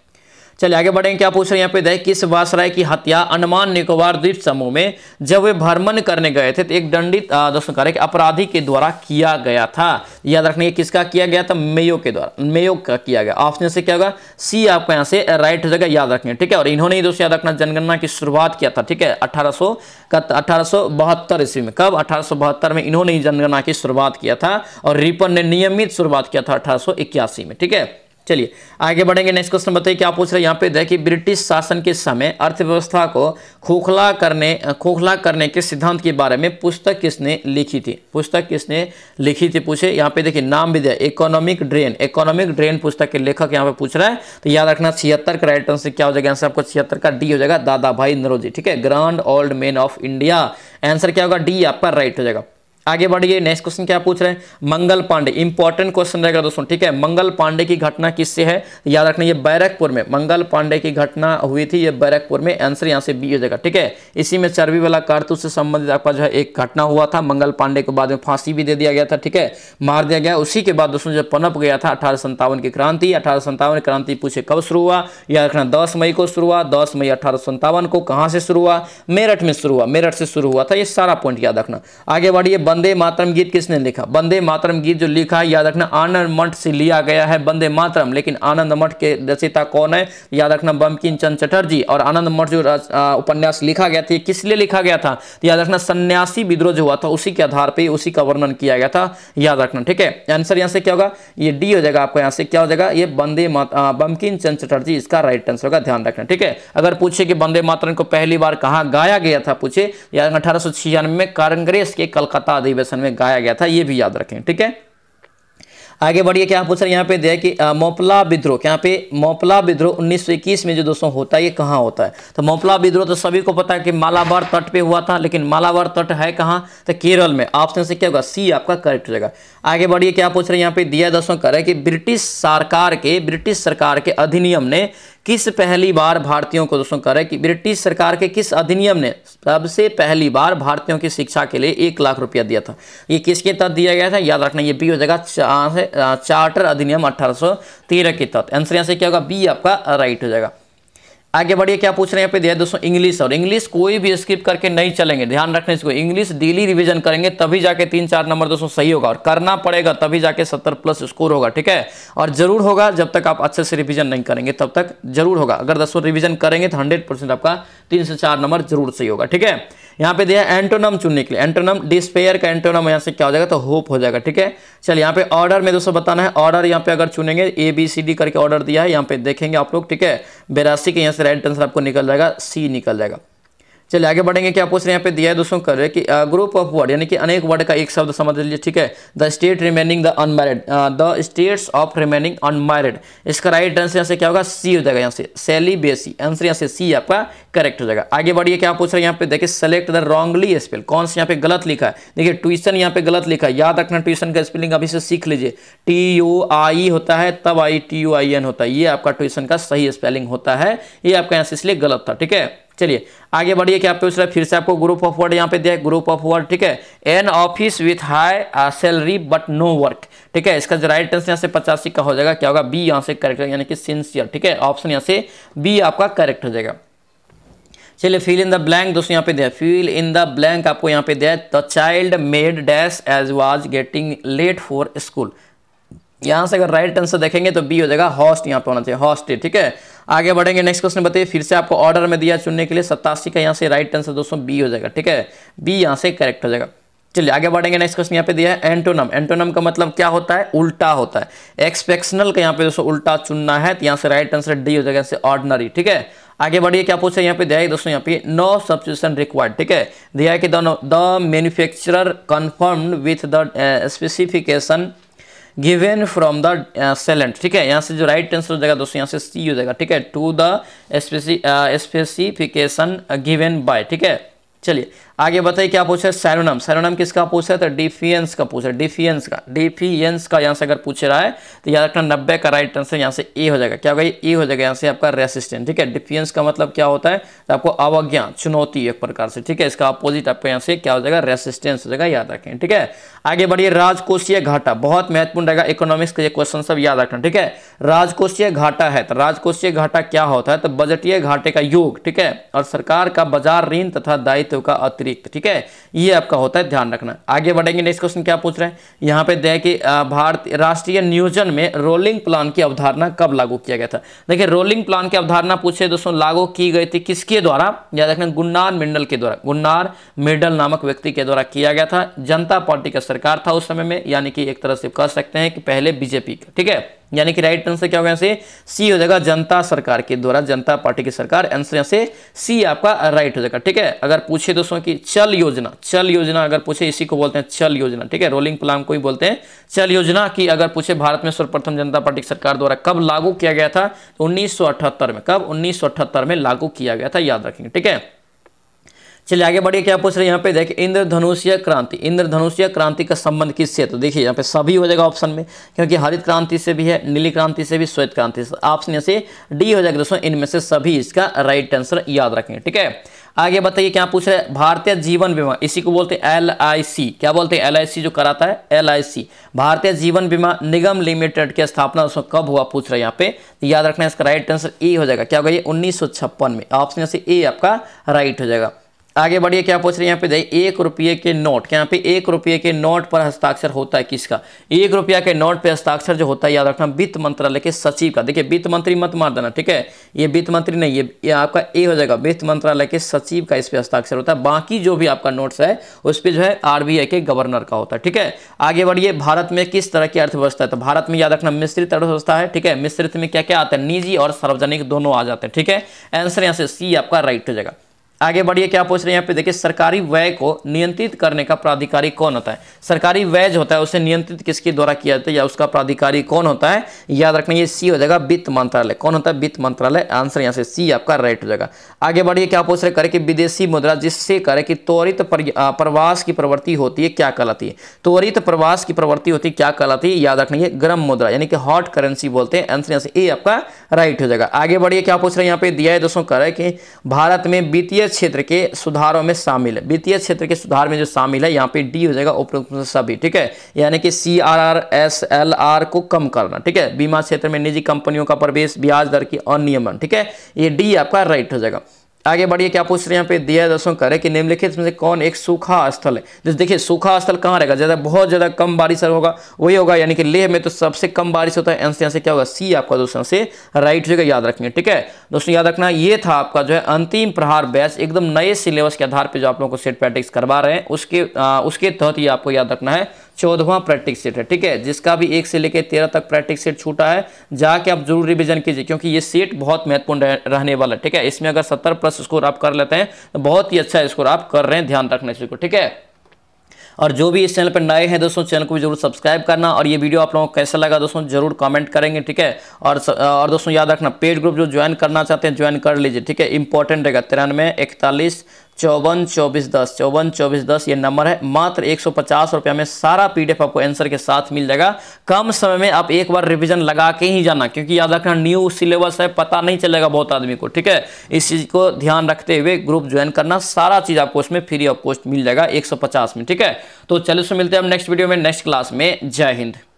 चलिए आगे बढ़ेंगे क्या पूछ रहे हैं यहाँ पे देख किस वासराय की हत्या अनुमान निकोबार द्वीप समूह में जब वे भ्रमण करने गए थे तो एक दंडित दोस्तों कह अपराधी के द्वारा किया गया था याद रखने की किसका किया गया था मेयो के द्वारा मेयो का किया गया ऑप्शन से क्या होगा सी आपको यहाँ से राइट हो जाएगा याद रखना ठीक है और इन्होंने ही दोस्तों याद रखना जनगणना की शुरुआत किया था ठीक है अठारह सौ अठारह ईस्वी में कब अठारह में इन्होंने ही जनगणना की शुरुआत किया था और रिपन ने नियमित शुरुआत किया था अठारह में ठीक है चलिए आगे बढ़ेंगे नेक्स्ट क्वेश्चन बताइए क्या पूछ रहे हैं यहाँ पे देखिए ब्रिटिश शासन के समय अर्थव्यवस्था को खोखला करने खोखला करने के सिद्धांत के बारे में पुस्तक किसने लिखी थी पुस्तक किसने लिखी थी पूछे यहाँ पे देखिए नाम भी दिया इकोनॉमिक ड्रेन इकोनॉमिक ड्रेन पुस्तक के लेखक यहाँ पे पूछ रहा है तो याद रखना छिहत्तर का राइट आंसर क्या हो जाएगा आंसर आपको छिहत्तर का डी हो जाएगा दादा भाई नरोजी ठीक है grand old man of India answer क्या होगा डी आपका राइट हो जाएगा आगे बढ़िए नेक्स्ट क्वेश्चन क्या पूछ रहे हैं मंगल पांडे इंपॉर्टेंट क्वेश्चन रहेगा दोस्तों ठीक है मंगल पांडे की घटना किससे है याद रखना ये बैरकपुर में मंगल पांडे की घटना हुई थी ये बैरकपुर में आंसर यहाँ से बी हो जाएगा ठीक है इसी में चर्बी वाला कारतूस से संबंधित आपका जो है एक घटना हुआ था मंगल पांडे को बाद में फांसी भी दे दिया गया था ठीक है मार दिया गया उसी के बाद दोस्तों जब पनप गया था अठारह की क्रांति अठारह क्रांति पूछे कब शुरू हुआ याद रखना दस मई को शुरू हुआ दस मई अठारह को कहाँ से शुरू हुआ मेरठ में शुरू हुआ मेरठ से शुरू हुआ था ये सारा पॉइंट याद रखना आगे बढ़िए बंदे मातरम गीत किसने लिखा बंदे मातरम गीत जो लिखा है याद रखना आनंद मठ से लिया गया है बंदे मातरम लेकिन आनंद मठ के रचिता कौन है याद रखना बमकिन चंद चटर्जी और आनंद मठ जो उपन्यास लिखा गया था किस लिए लिखा गया था याद रखना सन्यासी विद्रोह जो हुआ था उसी के आधार पर उसी का वर्णन किया गया था याद रखना ठीक है आंसर यहाँ से क्या होगा ये डी हो जाएगा आपको यहाँ से क्या हो जाएगा ये बंदे बमकिन चंद चटर्जी इसका राइट आंसर होगा ध्यान रखना ठीक है अगर पूछे कि बंदे मातरम को पहली बार कहाँ गाया गया था पूछे याद अठारह सौ छियानवे में कांग्रेस के कलकत्ता अधिवेशन में गाया गया था ये भी याद रखें ठीक है आगे बढ़िए क्या पूछ रहे हैं यहाँ पे दिया कि मोपला विद्रोह यहाँ पे मोपला विद्रोह 1921 में जो दोस्तों होता है ये कहाँ होता है तो मोपला विद्रोह तो सभी को पता है कि मालाबार तट पे हुआ था लेकिन मालाबार तट है कहाँ तो केरल में ऑप्शन से क्या होगा सी आपका करेक्ट हो जाएगा आगे बढ़िए क्या पूछ रहे हैं यहाँ पे दिया दसों करे कि ब्रिटिश सरकार के ब्रिटिश सरकार के अधिनियम ने किस पहली बार भारतीयों को दोस्तों कर कि ब्रिटिश सरकार के किस अधिनियम ने सबसे पहली बार भारतीयों की शिक्षा के लिए एक लाख रुपया दिया था ये किसके तहत दिया गया था याद रखना ये बी हो जाएगा चार्टर अधिनियम अठारह के तहत आंसर यहाँ से क्या होगा बी आपका राइट हो जाएगा आगे बढ़िए क्या पूछ रहे हैं यहाँ पे दिया दोस्तों इंग्लिश और इंग्लिश कोई भी स्किप करके नहीं चलेंगे ध्यान रखने इसको इंग्लिश डेली रिवीजन करेंगे तभी जाके तीन चार नंबर दोस्तों सही होगा और करना पड़ेगा तभी जाके सत्तर प्लस स्कोर होगा ठीक है और जरूर होगा जब तक आप अच्छे से रिविजन नहीं करेंगे तब तक जरूर होगा अगर दोस्तों रिविजन करेंगे तो हंड्रेड आपका तीन से चार नंबर जरूर सही होगा ठीक है यहाँ पे दिया एंटोनम चुनने के लिए एंटोनम डिस्पेयर का एंटोनम यहाँ से क्या हो जाएगा तो होप हो जाएगा ठीक है चलिए यहाँ पे ऑर्डर में दोस्तों बताना है ऑर्डर यहाँ पे अगर चुनेंगे ए बी सी डी करके ऑर्डर दिया है यहाँ पे देखेंगे आप लोग ठीक है बेरासी के यहाँ से राइट आंसर आपको निकल जाएगा सी निकल जाएगा चलिए आगे बढ़ेंगे क्या पूछ रहे हैं यहाँ पे दिया है दोस्तों कर रहे कि ग्रुप ऑफ वर्ड यानी कि अनेक वर्ड का एक शब्द समझ लीजिए ठीक है the state remaining the unmarried the states of remaining unmarried इसका राइट आंसर यहाँ से क्या होगा सी हो जाएगा यहाँ से सेलिबेसी आंसर यहाँ से सी आपका करेक्ट हो जाएगा आगे बढ़िए क्या पूछ रहे हैं यहाँ पे देखिए सेलेक्ट द रॉन्गली स्पेल कौन से यहाँ पे गलत लिखा है देखिए ट्यूशन यहाँ पे गलत लिखा है याद रखना ट्यूशन का स्पेलिंग अभी से सीख लीजिए टी यू आई होता है तब I T U I N होता है ये आपका ट्यूशन का सही स्पेलिंग होता है ये आपका यहाँ से इसलिए गलत था ठीक है चलिए आगे बढ़िए क्या पूछ रहा है फिर से आपको ग्रुप ऑफ वर्ड यहाँ पे दिया है ग्रुप ऑफ वर्ड ठीक है an office with high salary but no work ठीक है इसका जो राइट आंसर यहाँ से पचासी का हो जाएगा क्या होगा बी यहाँ से करेक्ट यानी कि सिंसियर ठीक है ऑप्शन यहाँ से बी आपका करेक्ट हो जाएगा चलिए फील इन द ब्लैंक दोस्तों यहाँ पे दिया फील इन द ब्लैंक आपको यहाँ पे दिया the child made dash as was getting late for school यहाँ से अगर राइट आंसर देखेंगे तो बी हो जाएगा हॉस्ट यहाँ पे होना चाहिए हॉस्ट ठीक है आगे बढ़ेंगे नेक्स्ट क्वेश्चन बताइए फिर से आपको ऑर्डर में दिया चुनने के लिए सत्तासी का यहाँ से राइट आंसर दोस्तों बी हो जाएगा ठीक है बी यहाँ से करेक्ट हो जाएगा चलिए आगे बढ़ेंगे नेक्स्ट क्वेश्चन यहाँ पे दिया है एंटोनम एंटोनम का मतलब क्या होता है उल्टा होता है एक्सपेक्शनल का यहाँ पे दोस्तों उल्टा चुनना है तो यहाँ से राइट आंसर डी हो जाएगा ऑर्डनरी ठीक है आगे बढ़िए क्या पूछे यहाँ पे दिया है दोस्तों यहाँ पे नो सब्सिट्यूशन रिक्वायर्ड ठीक है दिया है कि the manufacturer confirmed with the specification given from the client ठीक है यहाँ से जो राइट आंसर हो जाएगा दोस्तों यहाँ से सी हो जाएगा ठीक है to the specification given by ठीक है चलिए आगे बताइए क्या पूछे सैरोनम सैरोनम किसका पूछा तो डिफियंस का पूछा डिफियंस का डिफियंस का यहाँ से अगर पूछ रहा है तो यहाँ रखना नब्बे का राइट आंसर यहाँ से ए हो जाएगा क्या होगा ए हो जाएगा यहाँ से आपका रेसिस्टेंट ठीक है डिफियंस का मतलब क्या होता है तो आपको अवज्ञा चुनौती एक प्रकार से ठीक है इसका अपोजिट आपको यहाँ से क्या हो जाएगा रेसिस्टेंस हो जाएगा याद रखें ठीक है आगे बढ़िए राजकोषीय घाटा बहुत महत्वपूर्ण रहेगा इकोनॉमिक्स का ये क्वेश्चन सब याद रखना ठीक है राजकोषीय घाटा है तो राजकोषीय घाटा क्या होता है तो बजटीय घाटे का योग ठीक है और सरकार का बाजार ऋण तथा दायित्व का अति अतिरिक्त ठीक है ये आपका होता है ध्यान रखना आगे बढ़ेंगे नेक्स्ट क्वेश्चन क्या पूछ रहे हैं यहाँ पे दें कि भारत राष्ट्रीय नियोजन में रोलिंग प्लान की अवधारणा कब लागू किया गया था देखिए रोलिंग प्लान की अवधारणा पूछे दोस्तों लागू की गई थी किसके द्वारा याद रखना गुन्नार मिंडल के द्वारा गुन्नार मिंडल नामक व्यक्ति के द्वारा किया गया था जनता पार्टी का सरकार था उस समय में यानी कि एक तरह से कह सकते हैं कि पहले बीजेपी का ठीक है यानी कि राइट आंसर क्या होगा सी हो जाएगा जनता सरकार के द्वारा जनता पार्टी की सरकार आंसर से सी आपका राइट हो जाएगा ठीक है अगर पूछे दोस्तों की चल योजना चल योजना अगर पूछे इसी को बोलते हैं चल योजना ठीक है रोलिंग प्लान को ही बोलते हैं चल योजना की अगर पूछे भारत में सर्वप्रथम जनता पार्टी सरकार द्वारा कब लागू किया गया था तो उन्नीस में कब उन्नीस में लागू किया गया था याद रखेंगे ठीक है चलिए आगे बढ़िए क्या पूछ रहे हैं यहाँ पे देखिए इंद्रधनुषीय क्रांति इंद्रधनुषीय क्रांति का संबंध किससे तो देखिए यहाँ पे सभी हो जाएगा ऑप्शन में क्योंकि हरित क्रांति से भी है नीली क्रांति से भी श्वेत क्रांति से ऑप्शन से डी हो जाएगा दोस्तों इनमें से सभी इसका राइट आंसर याद रखेंगे ठीक है आगे बताइए क्या पूछ रहे हैं भारतीय जीवन बीमा इसी को बोलते हैं एल आई सी क्या बोलते हैं एल आई सी जो कराता है एल आई सी भारतीय जीवन बीमा निगम लिमिटेड की स्थापना उसमें कब हुआ पूछ रहे हैं यहाँ पे तो याद रखना इसका राइट आंसर ए हो जाएगा क्या होगा गया उन्नीस में ऑप्शन से ए आपका राइट हो जाएगा आगे बढ़िए क्या पूछ रहे हैं यहाँ पे देखिए एक रुपये के नोट यहाँ पे एक रुपये के नोट पर हस्ताक्षर होता है किसका एक रुपया के नोट पर हस्ताक्षर जो होता है याद रखना वित्त मंत्रालय के सचिव का देखिए वित्त मंत्री मत मार देना ठीक है ये वित्त मंत्री नहीं है ये आपका ए हो जाएगा वित्त मंत्रालय के सचिव का इस पर हस्ताक्षर होता है बाकी जो भी आपका नोट्स है उस पर जो है आर के गवर्नर का होता है ठीक है आगे बढ़िए भारत में किस तरह की अर्थव्यवस्था है तो भारत में याद रखना मिश्रित अर्थव्यवस्था है ठीक है मिश्रित में क्या क्या आता है निजी और सार्वजनिक दोनों आ जाते हैं ठीक है आंसर यहाँ से सी आपका राइट हो जाएगा आगे बढ़िए क्या पूछ रहे हैं यहाँ पे देखिए सरकारी व्यय को नियंत्रित करने का प्राधिकारी कौन होता है सरकारी व्यय जो होता है उसे नियंत्रित किसके द्वारा किया जाता है या उसका प्राधिकारी कौन होता है याद रखना ये सी हो जाएगा वित्त मंत्रालय कौन होता है वित्त मंत्रालय आंसर यहाँ से सी आपका राइट हो जाएगा आगे बढ़िए क्या पूछ रहे करे कि विदेशी मुद्रा जिससे करे कि त्वरित प्रवास की प्रवृत्ति होती है क्या कहलाती है त्वरित प्रवास की प्रवृत्ति होती है क्या कहलाती है याद रखना ये गर्म मुद्रा यानी कि हॉट करेंसी बोलते हैं आंसर यहाँ से ए आपका राइट हो जाएगा आगे बढ़िए क्या पूछ रहे हैं यहाँ पे दिया है दोस्तों करे कि भारत में वित्तीय क्षेत्र के सुधारों में शामिल है वित्तीय क्षेत्र के सुधार में जो शामिल है यहाँ पे डी हो जाएगा उपरोक्त सभी ठीक है यानी कि C R R S L R को कम करना ठीक है बीमा क्षेत्र में निजी कंपनियों का प्रवेश ब्याज दर की अनियमन ठीक है ये डी आपका राइट हो जाएगा आगे बढ़िए क्या पूछ रहे हैं यहाँ पे दिया दर्शन करें कि निम्नलिखित में से कौन एक सूखा स्थल है जैसे देखिए सूखा स्थल कहाँ रहेगा ज़्यादा बहुत ज़्यादा कम बारिश होगा वही होगा यानी कि लेह में तो सबसे कम बारिश होता है आंसर यहाँ से क्या होगा सी आपका दोस्तों से राइट जगह याद रखेंगे ठीक है दोस्तों याद रखना ये था आपका जो है अंतिम प्रहार बैच एकदम नए सिलेबस के आधार पर जो आप लोगों को सेट प्रैक्टिस करवा रहे हैं उसके आ, उसके तहत ये आपको याद रखना है चौदहवा प्रैक्टिक सेट है ठीक है जिसका भी एक से लेकर तेरह तक प्रैक्टिक सेट छूटा है जाके आप जरूर रिविजन कीजिए क्योंकि ये सेट बहुत महत्वपूर्ण रहने वाला है ठीक है इसमें अगर सत्तर प्लस स्कोर आप कर लेते हैं तो बहुत ही अच्छा स्कोर आप कर रहे हैं ध्यान रखने से ठीक है और जो भी इस चैनल पर नए हैं दोस्तों चैनल को भी जरूर सब्सक्राइब करना और ये वीडियो आप लोगों को कैसा लगा दोस्तों जरूर कमेंट करेंगे ठीक है और और दोस्तों याद रखना पेज ग्रुप जो ज्वाइन करना चाहते हैं ज्वाइन कर लीजिए ठीक है इंपॉर्टेंट रहेगा तिरानवे इकतालीस चौवन चौबीस दस चौवन चौबीस दस ये नंबर है मात्र एक सौ पचास रुपया में सारा पीडीएफ आपको आंसर के साथ मिल जाएगा कम समय में आप एक बार रिवीजन लगा के ही जाना क्योंकि याद रखना न्यू सिलेबस है पता नहीं चलेगा बहुत आदमी को ठीक है इस चीज़ को ध्यान रखते हुए ग्रुप ज्वाइन करना सारा चीज़ आपको उसमें फ्री ऑफ कॉस्ट मिल जाएगा एक में ठीक है तो चलिए मिलते हैं हम नेक्स्ट वीडियो में नेक्स्ट क्लास में जय हिंद